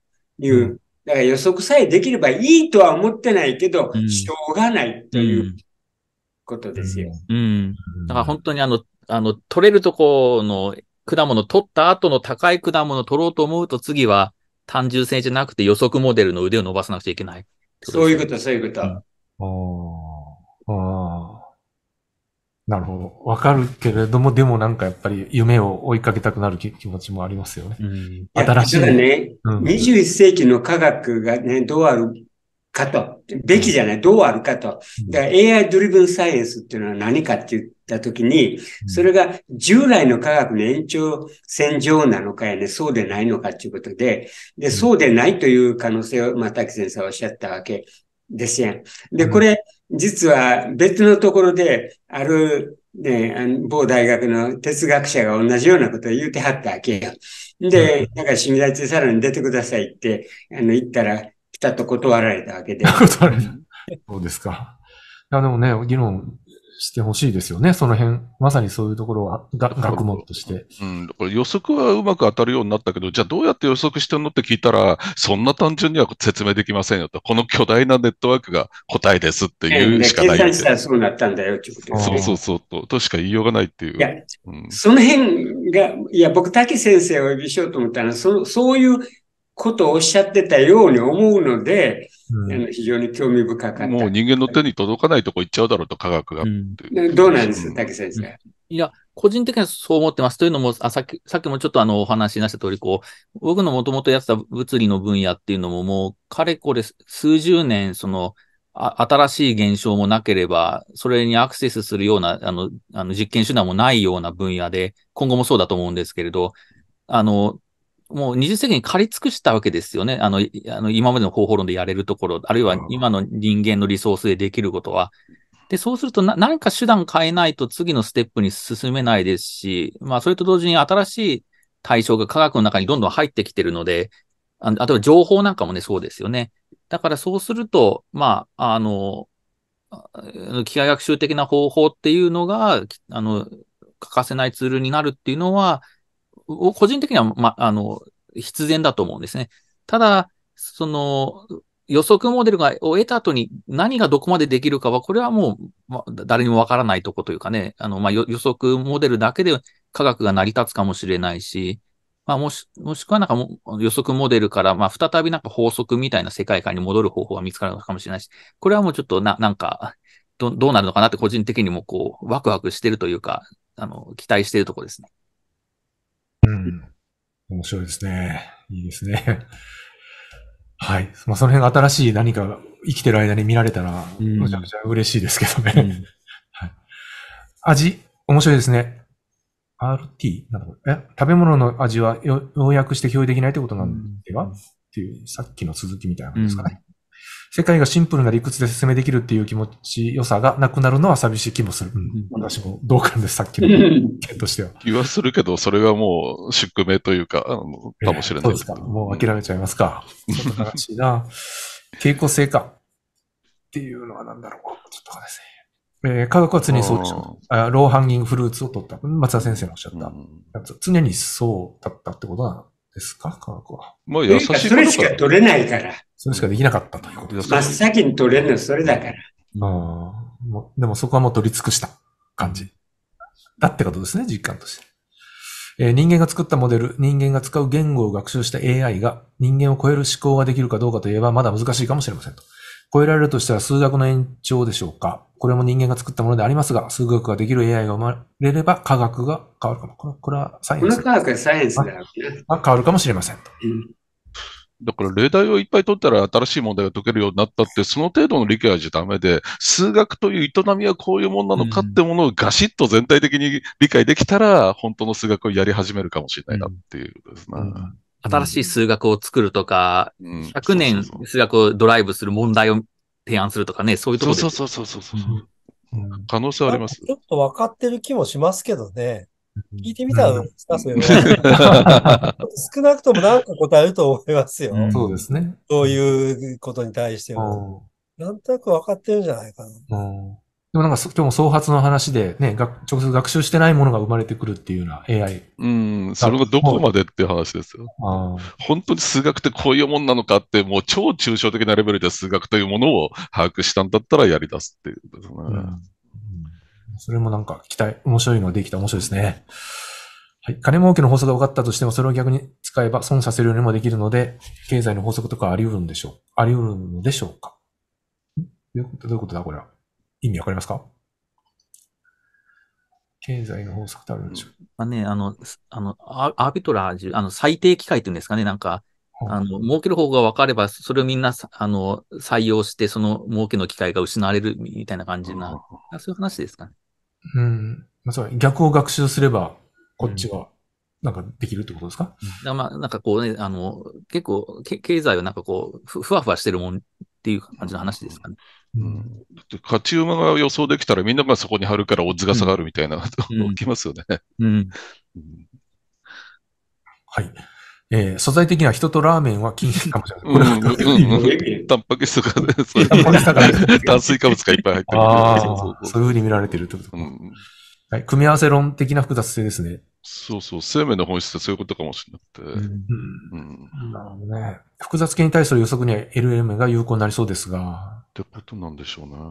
いう、だから予測さえできればいいとは思ってないけど、しょうがないということですよ。うん。だから本当にあの、あの、取れるとこの果物取った後の高い果物取ろうと思うと次は単純性じゃなくて予測モデルの腕を伸ばさなくちゃいけない、そういうこと、そういうこと。うん、ああ。なるほど。わかるけれども、でもなんかやっぱり夢を追いかけたくなる気持ちもありますよね。うん、新しい。ただね、うん、21世紀の科学がね、どうあるかと、べきじゃない、どうあるかと。だから AI ドリブンサイエンスっていうのは何かって言ったときに、それが従来の科学の延長線上なのかやね、そうでないのかっていうことで、で、そうでないという可能性を、まあ、滝先生はおっしゃったわけですやん。で、これ、うん実は別のところで、ある、ね、某大学の哲学者が同じようなことを言うてはったわけよ。で、なんかシミュラさらに出てくださいって、あの、言ったら、ピタッと断られたわけで。[LAUGHS] 断られた。そうですか。いや、でもね、議論してほしいですよね、その辺。まさにそういうところは、が学問として。うん、だから予測はうまく当たるようになったけど、じゃあどうやって予測してるのって聞いたら、そんな単純には説明できませんよと。この巨大なネットワークが答えですっていうしかない、計算したらそうなったんだよってことね、そうそうそうと、としか言いようがないっていう。いや、うん、その辺が、いや、僕、竹先生をお呼びしようと思ったのは、そそういうことをおっしゃってたように思うので、うん、非常に興味深かった。もう人間の手に届かないとこ行っちゃうだろうと、科学が。うん、どうなんです竹先生。いや、個人的にはそう思ってます。というのも、あさっき、さっきもちょっとあの、お話しなした通り、こう、僕のもともとやってた物理の分野っていうのも、もう、かれこれ数十年、その、あ新しい現象もなければ、それにアクセスするような、あの、あの実験手段もないような分野で、今後もそうだと思うんですけれど、あの、もう20世紀に借り尽くしたわけですよね。あの、あの今までの方法論でやれるところ、あるいは今の人間のリソースでできることは。で、そうするとな、何か手段変えないと次のステップに進めないですし、まあ、それと同時に新しい対象が科学の中にどんどん入ってきてるので、ああとは情報なんかもね、そうですよね。だからそうすると、まあ、あの、機械学習的な方法っていうのが、あの、欠かせないツールになるっていうのは、個人的には、ま、あの、必然だと思うんですね。ただ、その、予測モデルがを得た後に何がどこまでできるかは、これはもう、ま、誰にもわからないとこというかね、あの、まあ、予測モデルだけで科学が成り立つかもしれないし、まあ、もし、もしくはなんか予測モデルから、まあ、再びなんか法則みたいな世界観に戻る方法が見つかるのかもしれないし、これはもうちょっとな、なんか、ど、どうなるのかなって個人的にもこう、ワクワクしてるというか、あの、期待してるとこですね。うん。面白いですね。いいですね。[LAUGHS] はい。まあ、その辺新しい何か生きてる間に見られたら、むちゃくちゃ嬉しいですけどね。うん、[LAUGHS] はい、味、面白いですね。RT? なんだこれえ食べ物の味は要約して共有できないってことなんでは、うん、っていう、さっきの続きみたいなことですかね。世界がシンプルな理屈で説明できるっていう気持ち良さがなくなるのは寂しい気もする。うん、私も同感です、さっきの件と [LAUGHS] しては。気はするけど、それはもう宿命というか、かもしれない、です。そうですか。もう諦めちゃいますか。ちょっと悲しいな。傾向性か。っていうのは何だろう。ちょっとですね。えー、科学は常にそうでしローハンギングフルーツを取った。松田先生のおっしゃったうん、常にそうだったってことなんですか科学は。まあ、優しい。それしか取れないから。それしかできなかったということです。真っ先に取れるのはそれだから。あでもそこはもう取り尽くした感じ。だってことですね、実感として。え人間が作ったモデル、人間が使う言語を学習した AI が人間を超える思考ができるかどうかといえばまだ難しいかもしれませんと。超えられるとしたら数学の延長でしょうかこれも人間が作ったものでありますが、数学ができる AI が生まれれば科学が変わるかも。これこれはサイエンス。この科学はサイエンスだよ、ね、変わるかもしれませんと。うんだから例題をいっぱい取ったら新しい問題が解けるようになったって、その程度の理解じゃダメで、数学という営みはこういうもんなのかってものをガシッと全体的に理解できたら、本当の数学をやり始めるかもしれないなっていうことですね。うん新しい数学を作るとか、100年数学をドライブする問題を提案するとかね、そういうところで。そうそうそうそうそう、うん、可能性はあります。ちょっと分かってる気もしますけどね。聞いてみたらどうですか、それは。少なくとも何か答えると思いますよ。そうですね。そういうことに対しては。なんとなく分かってるんじゃないかな。でもなんか、今日も創発の話で、ね、直接学習してないものが生まれてくるっていうような AI。うん、それがどこまでっていう話ですよ。本当に数学ってこういうもんなのかって、もう超抽象的なレベルで数学というものを把握したんだったらやり出すっていうことですね。うんそれもなんか期待、面白いのできた面白いですね。はい。金儲けの法則が分かったとしても、それを逆に使えば損させるようにもできるので、経済の法則とかあり得るんでしょうあり得るのでしょうかどういうことだこれは。意味わかりますか経済の法則ってあるんでしょう、まあね、あの、あの、アービトラージュ、あの、最低機会っていうんですかね、なんか、あの、儲ける方法が分かれば、それをみんな、あの、採用して、その儲けの機会が失われるみたいな感じな、そういう話ですかね。うん。まあ、そう、逆を学習すれば、こっちは、なんかできるってことですか、うん、まあ、なんかこうね、あの、結構、け経済はなんかこうふ、ふわふわしてるもんっていう感じの話ですかね。うん、だって勝ち馬が予想できたら、みんながそこに張るからオッズが下がるみたいな、うん、起きますよね。うん。うん、はい。えー、素材的には人とラーメンは禁止かもしれない。うんうん、タンパク質とか、ね、炭水化物がいっぱい入ってる。ああ、そういうふうに見られてるってことか、うん、はい。組み合わせ論的な複雑性ですね。そうそう、生命の本質ってそういうことかもしれなくて。うん。うん、なるほどね。複雑系に対する予測には LM が有効になりそうですが。ってことなんでしょうな、ね。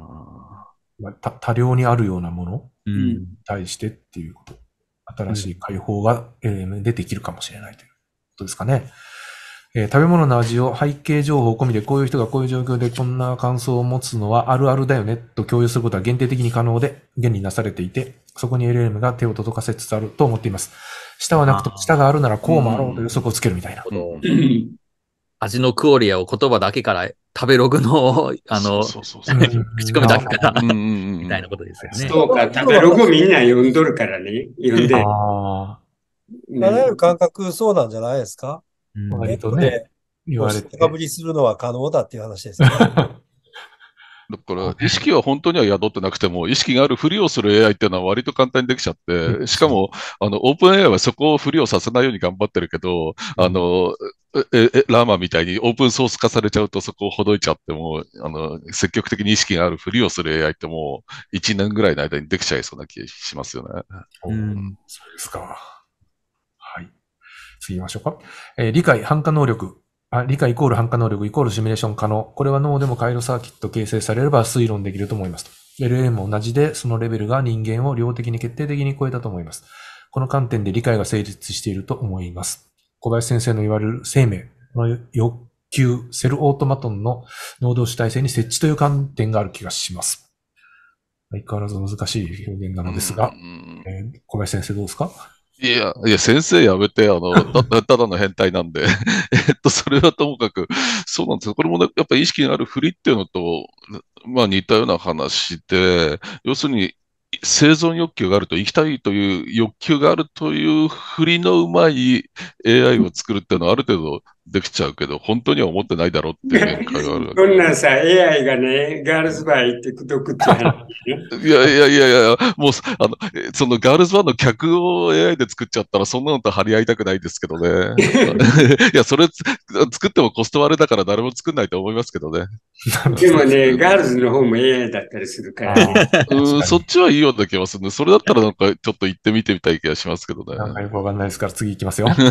まあ、多量にあるようなものに対してっていうこと。うん、新しい解放が LM でできるかもしれないという。ことですかね。えー、食べ物の味を背景情報込みで、こういう人がこういう状況でこんな感想を持つのはあるあるだよね、と共有することは限定的に可能で、現になされていて、そこに LLM が手を届かせつつあると思っています。舌はなくとも、舌があるならこうもあろうと予測をつけるみたいな。味のクオリアを言葉だけから食べログの、[LAUGHS] あの、そうそうそう [LAUGHS] 口コミだけから、みたいなことですよね。そうか、食べログみんな読んどるからね、読んで。ならゆる感覚、そうなんじゃないですか、うん、割とね、言われて。かぶりするのは可能だっていう話ですね。[LAUGHS] だから、意識は本当には宿ってなくても、意識があるふりをする AI っていうのは割と簡単にできちゃって、しかも、あの、オープン AI はそこをふりをさせないように頑張ってるけど、あの、え、え、ラーマみたいにオープンソース化されちゃうとそこをほどいちゃっても、あの、積極的に意識があるふりをする AI ってもう、1年ぐらいの間にできちゃいそうな気がしますよね。うん、そうですか。次行きましょうか。えー、理解、反化能力。あ理解イコール反化能力イコールシミュレーション可能。これは脳でも回路サーキット形成されれば推論できると思いますと。l m も同じで、そのレベルが人間を量的に決定的に超えたと思います。この観点で理解が成立していると思います。小林先生の言われる生命の欲求、セルオートマトンの能動主体性に設置という観点がある気がします。相変わらず難しい表現なのですが、えー、小林先生どうですかいや、いや、先生やめて、あの、[LAUGHS] たただの変態なんで。[LAUGHS] えっと、それはともかく、そうなんですよ。これも、ね、やっぱ意識のある振りっていうのと、まあ似たような話で、要するに、生存欲求があると、生きたいという欲求があるという振りのうまい AI を作るっていうのは、ある程度できちゃうけど、本当には思ってないだろうっていう [LAUGHS] がある。こんなさ、AI がね、ガールズバー行ってくどくっていやいやいやいや、もう、あの、そのガールズバーの客を AI で作っちゃったら、そんなのと張り合いたくないですけどね。[LAUGHS] いや、それ作ってもコスト割れだから誰も作んないと思いますけどね。でもね、ガールズの方も AI だったりするから。うん、そっちはいいような気がするね。それだったらなんかちょっと行ってみてみたい気がしますけどね。なんかよくわかんないですから次行きますよ。[LAUGHS] はい。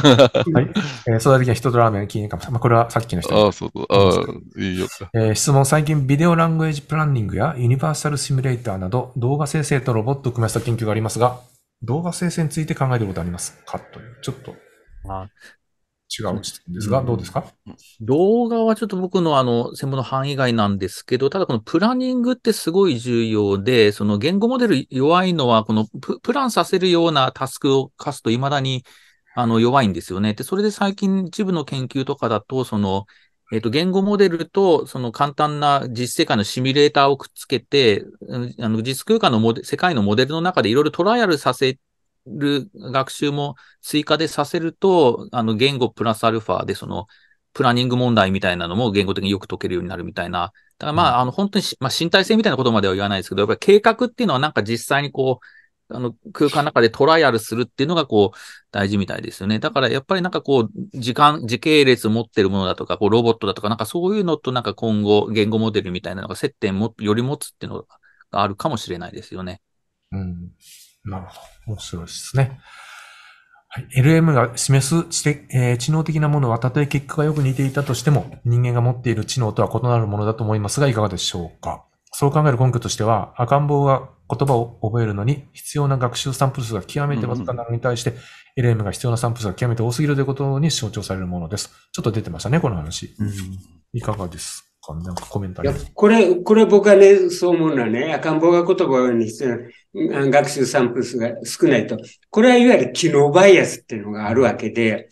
えー、育てきは一とラーメンに聞いてるかも。まあ、これはさっきの人。ああ、そうそう。ああ、いいよ。えー、質問。最近、ビデオラングエージプランニングやユニバーサルシミュレーターなど、動画生成とロボットを組み合わせた研究がありますが、動画生成について考えてることありますかという、ちょっと違う視ですが、どうですか、動画はちょっと僕のあの、専門の範囲外なんですけど、ただこのプランニングってすごい重要で、その言語モデル弱いのは、このプランさせるようなタスクを課すと未だにあの弱いんですよね。で、それで最近一部の研究とかだと、その、えっ、と、言語モデルと、その簡単な実世界のシミュレーターをくっつけて、あの実空間のモデ世界のモデルの中でいろいろトライアルさせる学習も追加でさせると、あの言語プラスアルファでそのプランニング問題みたいなのも言語的によく解けるようになるみたいな。だからまあ、あの本当に、まあ、身体性みたいなことまでは言わないですけど、やっぱり計画っていうのはなんか実際にこう、あの、空間の中でトライアルするっていうのが、こう、大事みたいですよね。だから、やっぱりなんかこう、時間、時系列持ってるものだとか、こう、ロボットだとか、なんかそういうのとなんか今後、言語モデルみたいなのが接点も、より持つっていうのがあるかもしれないですよね。うん。なるほど。面白いですね。はい、LM が示す知的、えー、知能的なものは、たとえ結果がよく似ていたとしても、人間が持っている知能とは異なるものだと思いますが、いかがでしょうかそう考える根拠としては、赤ん坊が言葉を覚えるのに必要な学習サンプル数が極めてわずかなのに対して、LM が必要なサンプル数が極めて多すぎるということに象徴されるものです。ちょっと出てましたね、この話。いかがですかなんかコメントありますこれ、これ僕はね、そう思うのはね、赤ん坊が言葉にして学習サンプル数が少ないと。これはいわゆる機能バイアスっていうのがあるわけで、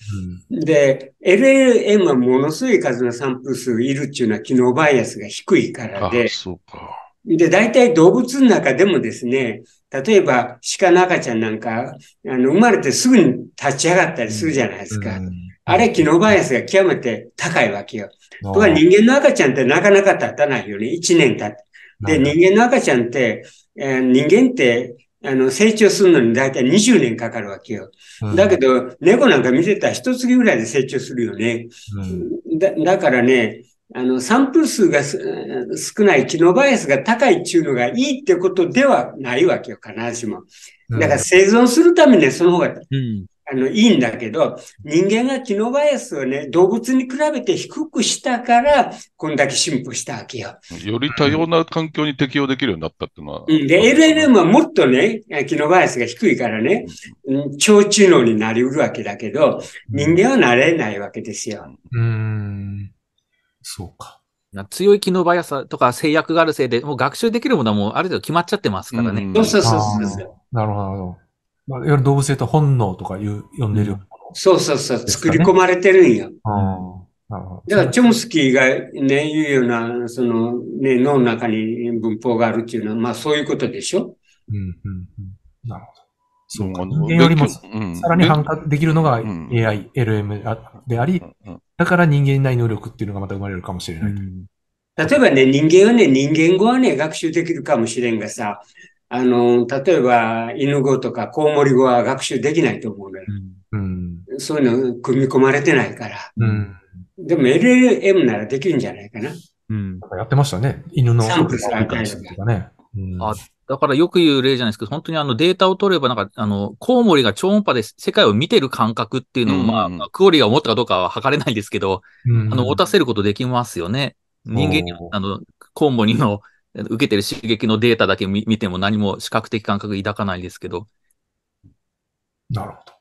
うん、で、LLM はものすごい数のサンプル数いるっていうのは機能バイアスが低いからで、そうか。で、大体動物の中でもですね、例えば鹿の赤ちゃんなんか、あの、生まれてすぐに立ち上がったりするじゃないですか。うんうんあれ、機能バイアスが極めて高いわけよ。とか人間の赤ちゃんってなかなか立たないよね。1年経って。で、人間の赤ちゃんって、えー、人間って、あの、成長するのに大体20年かかるわけよ。だけど、猫なんか見てたら一月ぐらいで成長するよね。だだからね、あの、サンプル数が少ない、機能バイアスが高いっていうのがいいってことではないわけよ、必ずしも。だから生存するためにはその方が、うん、あの、いいんだけど、人間が気のバイアスをね、動物に比べて低くしたから、こんだけ進歩したわけよ。より多様な環境に適応できるようになったっていうのは。うん、で、l n m はもっとね、気のバイアスが低いからね、うん、超知能になりうるわけだけど、人間はなれないわけですよ。うん、そうか。強い機能バイアスとか制約があるせいで、もう学習できるものはもうある程度決まっちゃってますからね。うん、そうそうそうそう。なるほど。まあ、いわゆる動物性と本能とかいう呼んでるよね、そうそうそう、作り込まれてるんや。うんだから、チョムスキーがね、言うような、そのね、脳の中に文法があるっていうのは、まあそういうことでしょうんうんうん。なるほど。そうか。人よりも、さらに反発できるのが AI、LM であり、だから人間にない能力っていうのがまた生まれるかもしれない。うん、例えばね、人間はね、人間語はね、学習できるかもしれんがさ、あの、例えば、犬語とかコウモリ語は学習できないと思うのよ。うん、そういうの組み込まれてないから。うん、でも LLM ならできるんじゃないかな。うん、やってましたね。犬の。サンプルされかね。うん、あだからよく言う例じゃないですけど、本当にあのデータを取れば、なんか、あの、コウモリが超音波で世界を見てる感覚っていうのを、まあ、うんうん、クオリが思ったかどうかは測れないですけど、うんうん、あの、持たせることできますよね。人間に、あの、コウモリの受けてる刺激のデータだけ見ても何も視覚的感覚抱かないですけど。なるほど。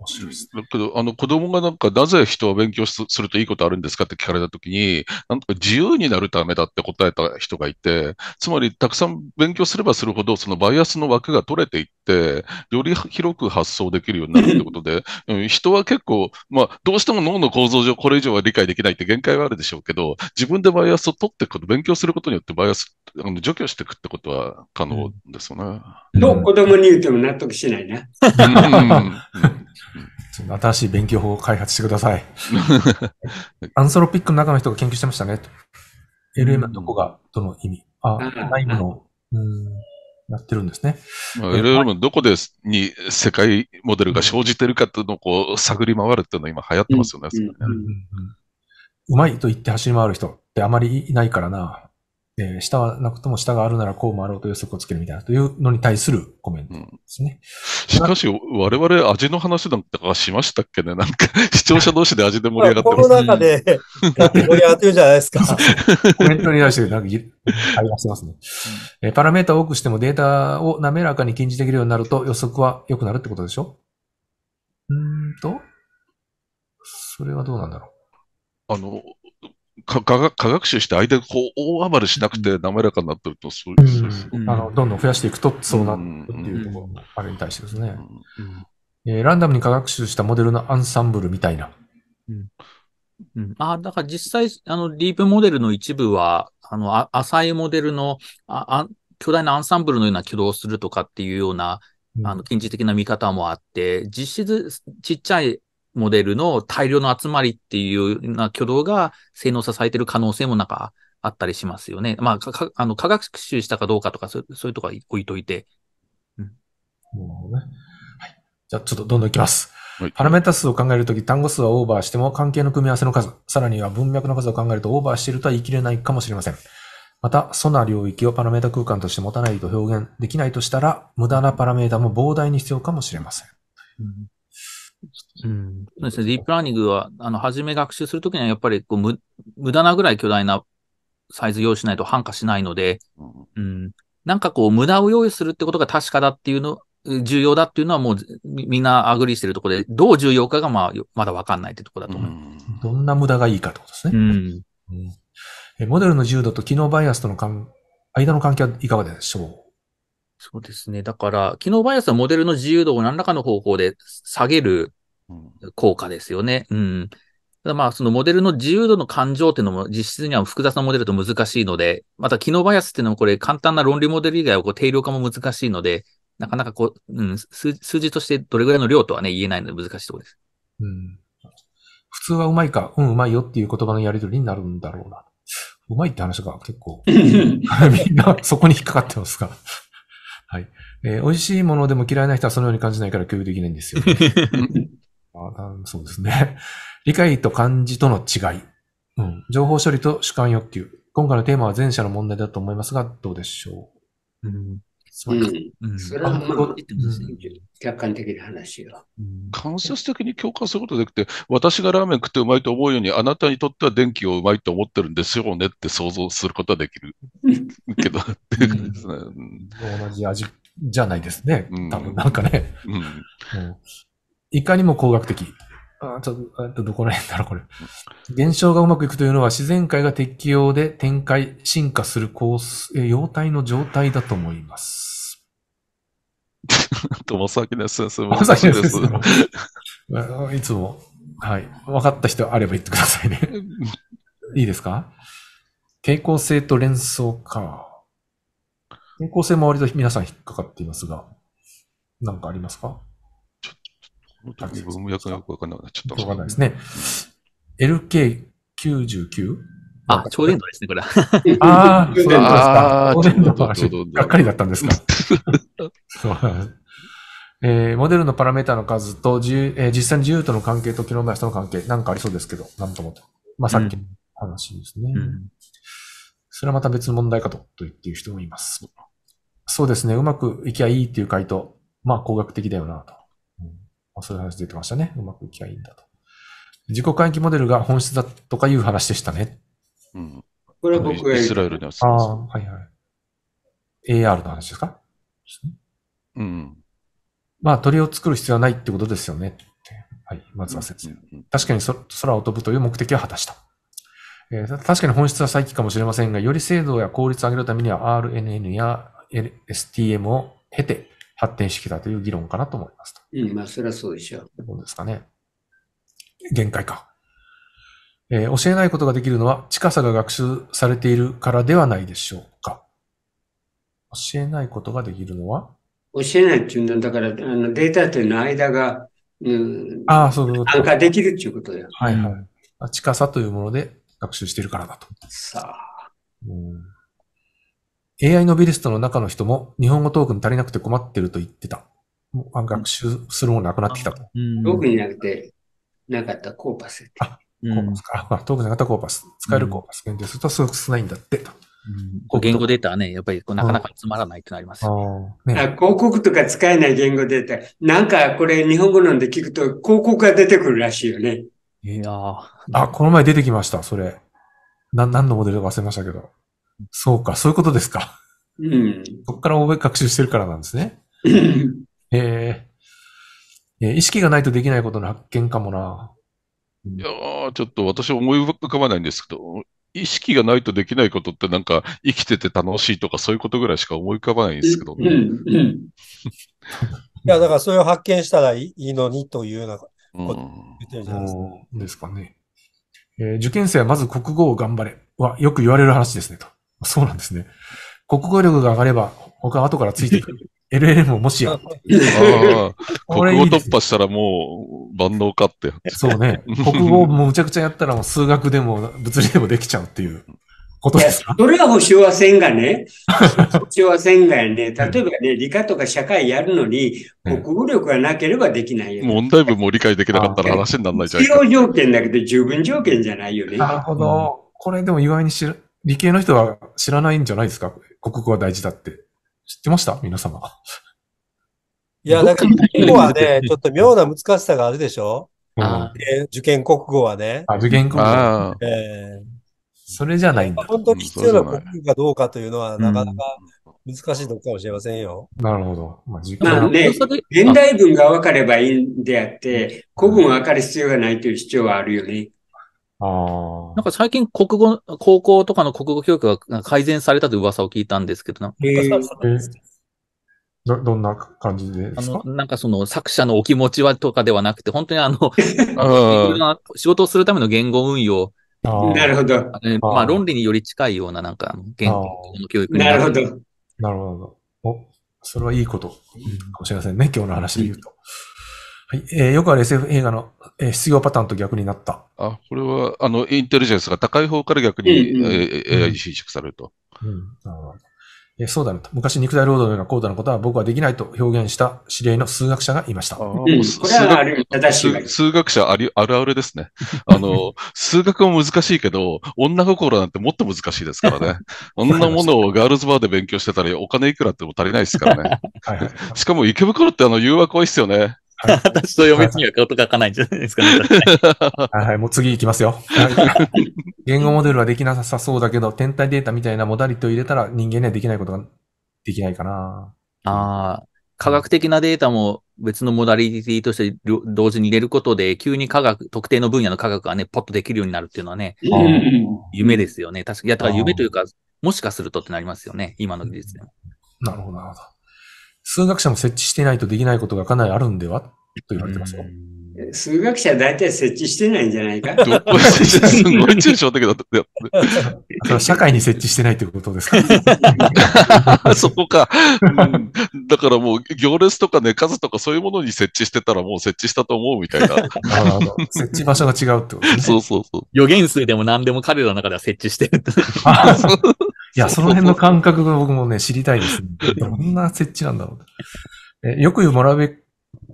面白いですだけど、あの、子供がなんか、なぜ人は勉強するといいことあるんですかって聞かれたときに、なんとか自由になるためだって答えた人がいて、つまり、たくさん勉強すればするほど、そのバイアスの枠が取れていって、より広く発想できるようになるってことで、[LAUGHS] 人は結構、まあ、どうしても脳の構造上、これ以上は理解できないって限界はあるでしょうけど、自分でバイアスを取っていくこと、勉強することによってバイアス、あの除去していくってことは可能ですよね。うん、子供に言っても納得しないな。うん新しい勉強法を開発してください。[LAUGHS] アンソロピックの中の人が研究してましたね。LM のどこが、どの意味。あ、タイもの、うん、なってるんですね。まあ、LM どこでに世界モデルが生じてるかっていうのをこう探り回るっていうのは今流行ってますよね。うまいと言って走り回る人ってあまりいないからな。えー、下はなくとも下があるならこうもあろうと予測をつけるみたいなというのに対するコメントですね。うん、しかし、我々味の話なんかしましたっけね [LAUGHS] なんか、視聴者同士で味で盛り上がってます。この中で、[LAUGHS] 盛り上がってるじゃないですか。コメントに対して、なんか、ありますね、うん、えー、パラメータを多くしてもデータを滑らかに禁じできるようになると予測は良くなるってことでしょうんと、それはどうなんだろう。あの、科学習して間こう大暴れしなくて滑らかになってるとそういう、うん、あのどんどん増やしていくとそうなるっていうところもあれに対してですね、うんうん、えー、ランダムに科学習したモデルのアンサンブルみたいな。うんうん、あだから実際、あの、ディープモデルの一部は、あの、浅いモデルのああ、巨大なアンサンブルのような起動をするとかっていうような、あの、近似的な見方もあって、実質ちっちゃいモデルの大量の集まりっていうような挙動が性能を支えてる可能性もなんかあったりしますよね。まあ、かあの科学習したかどうかとか、そういうとこは置いといて。うん、はい、じゃあ、ちょっとどんどんいきます。はい、パラメータ数を考えるとき、単語数はオーバーしても関係の組み合わせの数、さらには文脈の数を考えるとオーバーしているとは言い切れないかもしれません。また、そな領域をパラメータ空間として持たないと表現できないとしたら、無駄なパラメータも膨大に必要かもしれません。うんうん。そうですね。ディープラーニングは、あの、初め学習するときには、やっぱりこう無、無駄なぐらい巨大なサイズ用意しないと反価しないので、うん。なんかこう、無駄を用意するってことが確かだっていうの、重要だっていうのはもうみんなアグリーしてるところで、どう重要かがまあ、まだわかんないってところだと思います。どんな無駄がいいかってことですね。うん。うん、モデルの重度と機能バイアスとの間の関係はいかがでしょうそうですね。だから、機能バイアスはモデルの自由度を何らかの方法で下げる効果ですよね。うん。ただまあ、そのモデルの自由度の感情っていうのも実質には複雑なモデルと難しいので、また機能バイアスっていうのもこれ簡単な論理モデル以外はこう定量化も難しいので、なかなかこう、うん数、数字としてどれぐらいの量とはね、言えないので難しいところです。うん。普通はうまいか、うん、うまいよっていう言葉のやりとりになるんだろうな。うまいって話が結構、[LAUGHS] みんなそこに引っかかってますから。はい。えー、美味しいものでも嫌いな人はそのように感じないから共有できないんですよ、ね [LAUGHS] あ。そうですね。[LAUGHS] 理解と感じとの違い。うん。情報処理と主観欲求。今回のテーマは前者の問題だと思いますが、どうでしょう。うんそうか。うん。それはもう、客観的な話よ。間接的に共感することできて、私がラーメン食ってうまいと思うように、あなたにとっては電気をうまいと思ってるんですよねって想像することはできる。[LAUGHS] けど、同じ味じゃないですね。多分なんかね。いかにも工学的。あちょっと、どこら辺だろう、これ。現象がうまくいくというのは自然界が適応で展開、進化する様態の状態だと思います。友崎です。すみません。です。いつも、はい。分かった人あれば言ってくださいね。[LAUGHS] いいですか傾向性と連想か。傾向性も割と皆さん引っかかっていますが、何かありますかちょっと、僕もよくよくわかんなくなちょっと。わかんないですね。LK99? あ、超伝導ですね、これは。[LAUGHS] ああ、そうですか。超伝導の話、がっかりだったんですか。[LAUGHS] えー、モデルのパラメータの数とえー、実際の自由との関係と昨日な人の関係、なんかありそうですけど、なんともと。まあ、さっきの話ですね。うん、それはまた別の問題かと、と言っている人もいます。そうですね。うまくいきゃいいっていう回答。まあ、工学的だよなと。うんまあ、そういう話出てましたね。うまくいきゃいいんだと。自己回帰モデルが本質だとかいう話でしたね。うん。これは僕がイスラエルにああ、はいはい。AR の話ですかうん。まあ鳥を作る必要はないってことですよね。はい、松は先生。確かに空を飛ぶという目的は果たした。えー、確かに本質は再起かもしれませんが、より精度や効率を上げるためには RNN や STM を経て発展してきたという議論かなと思います。うん、まあ、それはそうでしょう。こうですかね。限界か。えー、教えないことができるのは近さが学習されているからではないでしょうか。教えないことができるのは教えないっていうのは、だから、あのデータとの間が、うん、ああ、そうそう参加できるっていうことだよ。はいはい。近さというもので学習してるからだと。さあ。うん AI ノビリストの中の人も日本語トークに足りなくて困ってると言ってた。学習するものなくなってきたと。トークになくて、なかったコーパス。あ、コーパスか。うん、トークなかったコーパス。使えるコーパス限定するとすごく少ないんだって。こう言語データはね、やっぱりこうなかなかつまらないってなります、ね、ね、広告とか使えない言語データ。なんかこれ日本語なんで聞くと広告が出てくるらしいよね。いやあ、この前出てきました、それ。な何のモデルか忘れましたけど。そうか、そういうことですか。うん。そこから覚え学習してるからなんですね。え [LAUGHS] ー、えー、意識がないとできないことの発見かもな。いやちょっと私思い浮かばないんですけど、意識がないとできないことってなんか生きてて楽しいとかそういうことぐらいしか思い浮かばないんですけどね。いや、だからそれを発見したらいいのにというようなことですか。うん、ですかね、えー、受験生はまず国語を頑張れはよく言われる話ですねと。そうなんですね。国語力が上がれば他は後からついてくる。LLM ももしやっ国語突破したらもう万能かってそうね。国語もむちゃくちゃやったらもう数学でも物理でもできちゃうっていうことですかそれは保証はせんがね。保証はせんがね。例えばね、理科とか社会やるのに、国語力がなければできないよ、ね。問題文も理解できなかったら話にならないじゃん。必要条件だけど十分条件じゃないよね。なるほど。これでも意外に知る、理系の人は知らないんじゃないですか国語は大事だって。知ってました皆様。いや、なんか、国語はね、ちょっと妙な難しさがあるでしょ、うん、受験国語はね。あ受験国語、えー。それじゃないんだ。本当に必要な国語かどうかというのは、なかなか難しいのかもしれませんよ。なるほど。まあ、受験まあね、現代文が分かればいいんであって、古文分かる必要がないという主張はあるよね。ああ。なんか最近国語、高校とかの国語教育が改善されたと噂を聞いたんですけど、なえーど、どんな感じであの、なんかその作者のお気持ちはとかではなくて、本当にあの、あ [LAUGHS] 仕事をするための言語運用。なるほど。まあ論理により近いようななんか言語の教育なるほど。なるほど。お、それはいいことかもしれませんね、今日の話で言うと。はい、えー、よくある SF 映画の、えー、失業パターンと逆になった。あ、これは、あの、インテリジェンスが高い方から逆に、え AI に侵食されると。うん、えそうだねと。昔肉体労働のような高度なことは僕はできないと表現した指令の数学者がいました。ああ数学者ありあるあるですね。あの、[LAUGHS] 数学も難しいけど、女心なんてもっと難しいですからね。女 [LAUGHS] ものをガールズバーで勉強してたらお金いくらっても足りないですからね。はいはい、しかも池袋ってあの誘惑多いですよね。[LAUGHS] 私と嫁にはこと書かないんじゃないですかね。[LAUGHS] はい、はい、もう次行きますよ。[LAUGHS] 言語モデルはできなさそうだけど、天体データみたいなモダリティを入れたら人間にはできないことができないかな。ああ、科学的なデータも別のモダリティとして同時に入れることで、急に科学、特定の分野の科学がね、ポッとできるようになるっていうのはね、夢ですよね。確か、いや、だから夢というか、もしかするとってなりますよね、今の技術でも。なるほど、なるほど。数学者も設置していないとできないことがかなりあるんではと言われてますよ。数学者大体設置してないんじゃないか [LAUGHS] すごい抽象的だと。社会に設置してないということですか [LAUGHS] そこか、うん、だからもう行列とかね、数とかそういうものに設置してたらもう設置したと思うみたいな。設置場所が違うってこと、ね、そうそうそう。予言数でも何でも彼らの中では設置してる [LAUGHS] や、[LAUGHS] その辺の感覚が僕もね、知りたいですね。[LAUGHS] どんな設置なんだろう。えよく言うモラベッ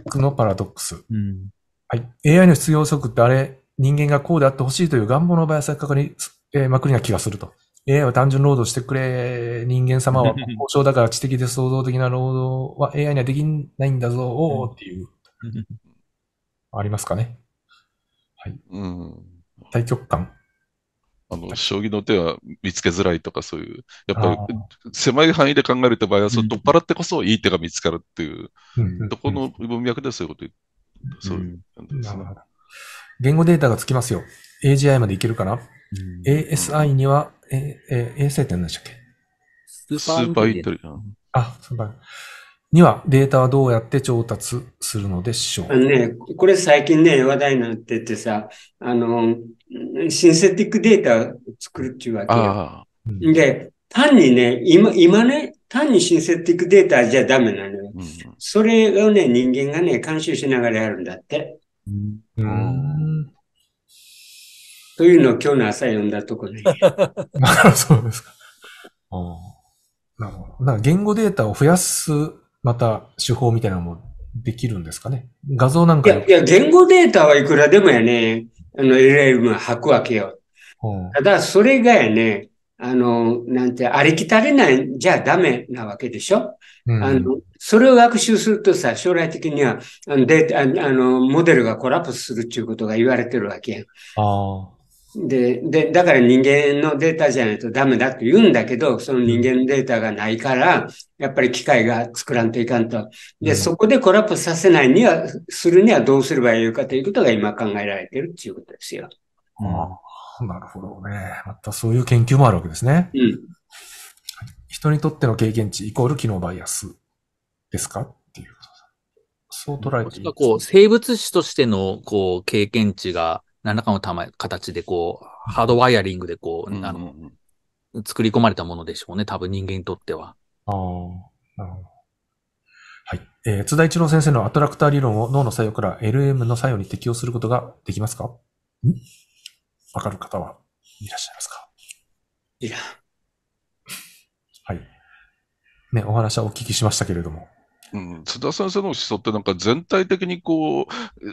クのパラドックス。うん、はい、AI の必要則ってあれ、人間がこうであってほしいという願望の場合は錯覚に、えー、まくりな気がすると。AI は単純労働してくれ。人間様は交渉 [LAUGHS] だから知的で創造的な労働は AI にはできないんだぞ、おっていう。ありますかね。はい。うん。対極感。あの、将棋の手は見つけづらいとかそういう、やっぱり狭い範囲で考えると場合は、そう、取っ払ってこそいい手が見つかるっていう、どこの文脈でそういうことそういう言語データがつきますよ。AGI までいけるかな、?ASI には、え、え、ASI って何でしたっけスーパーインテリジェンあ、スーパー。にはデータはどうやって調達するのでしょうあのね、これ最近ね、話題になっててさ、あの、シンセティックデータを作るっていうわけ、うん、で、単にね、今、今ね、単にシンセティックデータじゃダメなのよ。うん、それをね、人間がね、監修しながらやるんだって。うん、というのを今日の朝読んだとこね。[LAUGHS] そうですか。なるほど。言語データを増やすまた手法みたいなのもできるんですかね画像なんかいや、いや、言語データはいくらでもやね、あの、LLM は吐くわけよ。うん、ただ、それがやね、あの、なんて、ありきたりなんじゃダメなわけでしょ、うん、あの、それを学習するとさ、将来的には、あの、データ、あの、モデルがコラプスするっていうことが言われてるわけや。あで、で、だから人間のデータじゃないとダメだって言うんだけど、その人間のデータがないから、やっぱり機械が作らんといかんと。で、そこでコラップさせないには、するにはどうすればいいかということが今考えられてるっていうことですよ。うあ、なるほどね。またそういう研究もあるわけですね。うん。人にとっての経験値イコール機能バイアスですかっていうそう捉えていい、か。こう、生物史としての、こう、経験値が、何らかのた、ま、形でこう、ハードワイヤリングでこう、うんうん、あの、作り込まれたものでしょうね、多分人間にとっては。ああ、なるほど。はい。えー、津田一郎先生のアトラクター理論を脳の作用から LM の作用に適用することができますかわかる方はいらっしゃいますかいや。はい。ね、お話はお聞きしましたけれども。うん、津田先生の思想ってなんか全体的にこう、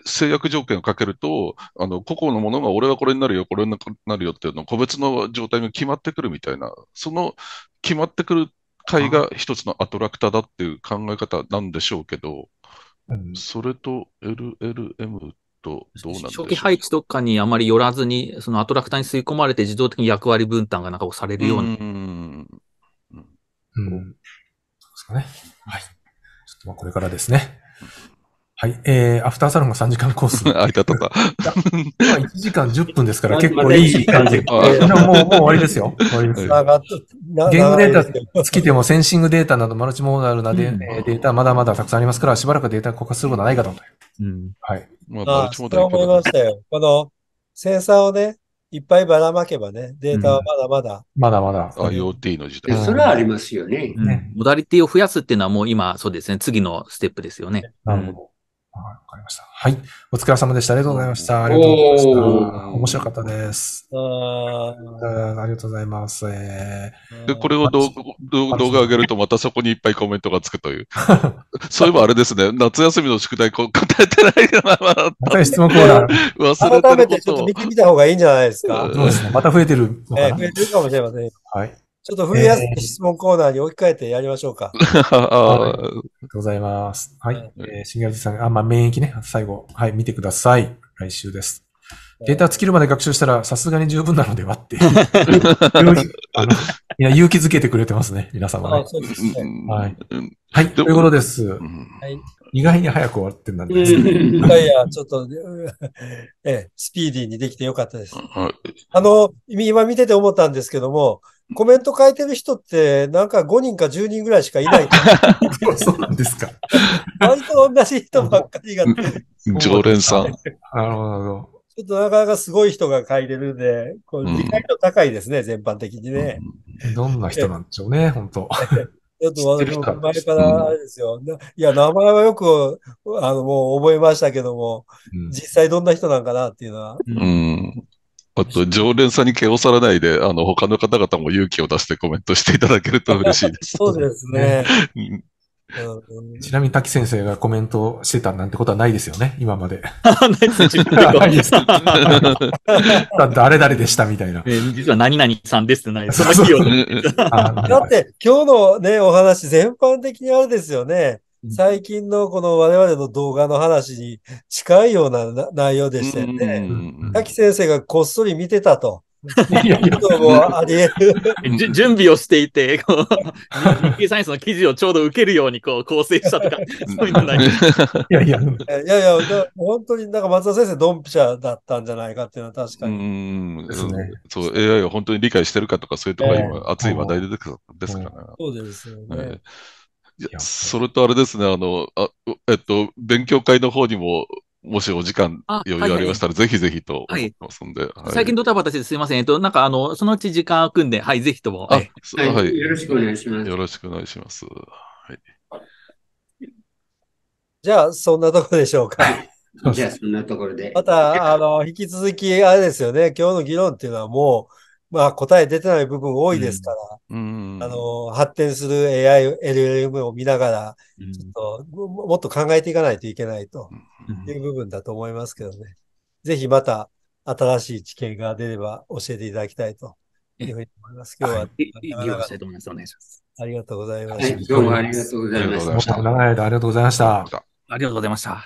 制約条件をかけると、あの、個々のものが俺はこれになるよ、これになるよっていうの、個別の状態が決まってくるみたいな、その決まってくる回が一つのアトラクターだっていう考え方なんでしょうけど、うん、それと LLM とどうなんでしょう初期配置とかにあまり寄らずに、そのアトラクターに吸い込まれて自動的に役割分担がなんかされるような。うん。うん。そうですかね。はい。ちょっとまあこれからですね。はい。えー、アフターサロンが3時間コース。[LAUGHS] あ、いたとか。まあ1時間10分ですから結構いい感じ。もう、もう終わりですよ。終わりです。ームデータ尽きてもセンシングデータなどマルチモーダルなデ,、ータまだまだたくさんありますから、しばらくデータ交換することはないかと。うん。はい。まあ、マルチモーダル。そう思いましたよ。この、センサーをね、いっぱいばらまけばね、データはまだまだ。まだまだ。IoT の時代。それはありますよね。モダリティを増やすっていうのはもう今、そうですね、次のステップですよね。なるほど。わかりました。はい。お疲れ様でした。ありがとうございました。ありがとうございました。面白かったです。あありがとうございます。えー、でこれを動画動画上げると、またそこにいっぱいコメントがつくという。[LAUGHS] そういえばあれですね、夏休みの宿題答えてないな。また質問コーナー。忘れて改めてちょっと見てみた方がいいんじゃないですか。そうですね。また増えてるえー、増えてるかもしれません。はい。ちょっと古いやす質問コーナーに置き換えてやりましょうか。[LAUGHS] ありがとうございます。はい。えー、シンガルさん、あ、まあ、免疫ね、最後、はい、見てください。来週です。データ尽きるまで学習したらさすがに十分なのではって [LAUGHS] いや、勇気づけてくれてますね、皆様ね。そうですね。はい。はい、ということです。はい、意外に早く終わってんだね。いやいや、ちょっと、[LAUGHS] ええ、スピーディーにできてよかったです。あの、今見てて思ったんですけども、コメント書いてる人って、なんか5人か10人ぐらいしかいない。[LAUGHS] そうなんですか。割と同じ人ばっかりが。常連さん。なるほど、なるほど。ちょっとなかなかすごい人が書いてるんで、こ理解度高いですね、うん、全般的にね、うん、どんな人なんでしょうね、本当。ちょっと私も前かられですよ。うん、いや、名前はよく、あの、もう覚えましたけども、実際どんな人なんかなっていうのは。うん。あと、常連さんに毛をさらないで、あの、他の方々も勇気を出してコメントしていただけると嬉しいです。[LAUGHS] そうですね。ちなみに滝先生がコメントしてたなんてことはないですよね、今まで。[LAUGHS] ないです、[LAUGHS] 誰々でしたみたいな。実は何々さんですってないです。だって今日のね、お話全般的にあれですよね。最近のこの我々の動画の話に [LAUGHS] 近いような内容でしたよね。滝先生がこっそり見てたと。[LAUGHS] 準備をしていて、こう、日経サイエンスの記事をちょうど受けるようにこう構成したとか、そういうのない。いやいや、いやいや、本当になんか松田先生、ドンピシャだったんじゃないかっていうのは確かに。うん、ね、そう、AI を本当に理解してるかとか、そういうところが今、熱い話題ですから、ね、そうですよね。えーそれとあれですね、あの、あえっと、勉強会の方にも、もしお時間余裕ありましたら、ぜひぜひと思ってますんで。はいはい、最近ドタバタしてすいません。えっと、なんかあの、そのうち時間を組んで、はい、ぜひとも。はい、よろしくお願いします。よろしくお願いします。はい。じゃあ、そんなとこでしょうか。じゃあ、そんなところで。また、あの、引き続き、あれですよね、今日の議論っていうのはもう、まあ答え出てない部分多いですから、うん、あの、発展する AI、LLM を見ながら、ちょっと、もっと考えていかないといけないという部分だと思いますけどね。ぜひまた新しい知見が出れば教えていただきたいというふうに思います。今日は。ありがとうございました。どうもありがとうございました。長い間ありがとうございました。ありがとうございました。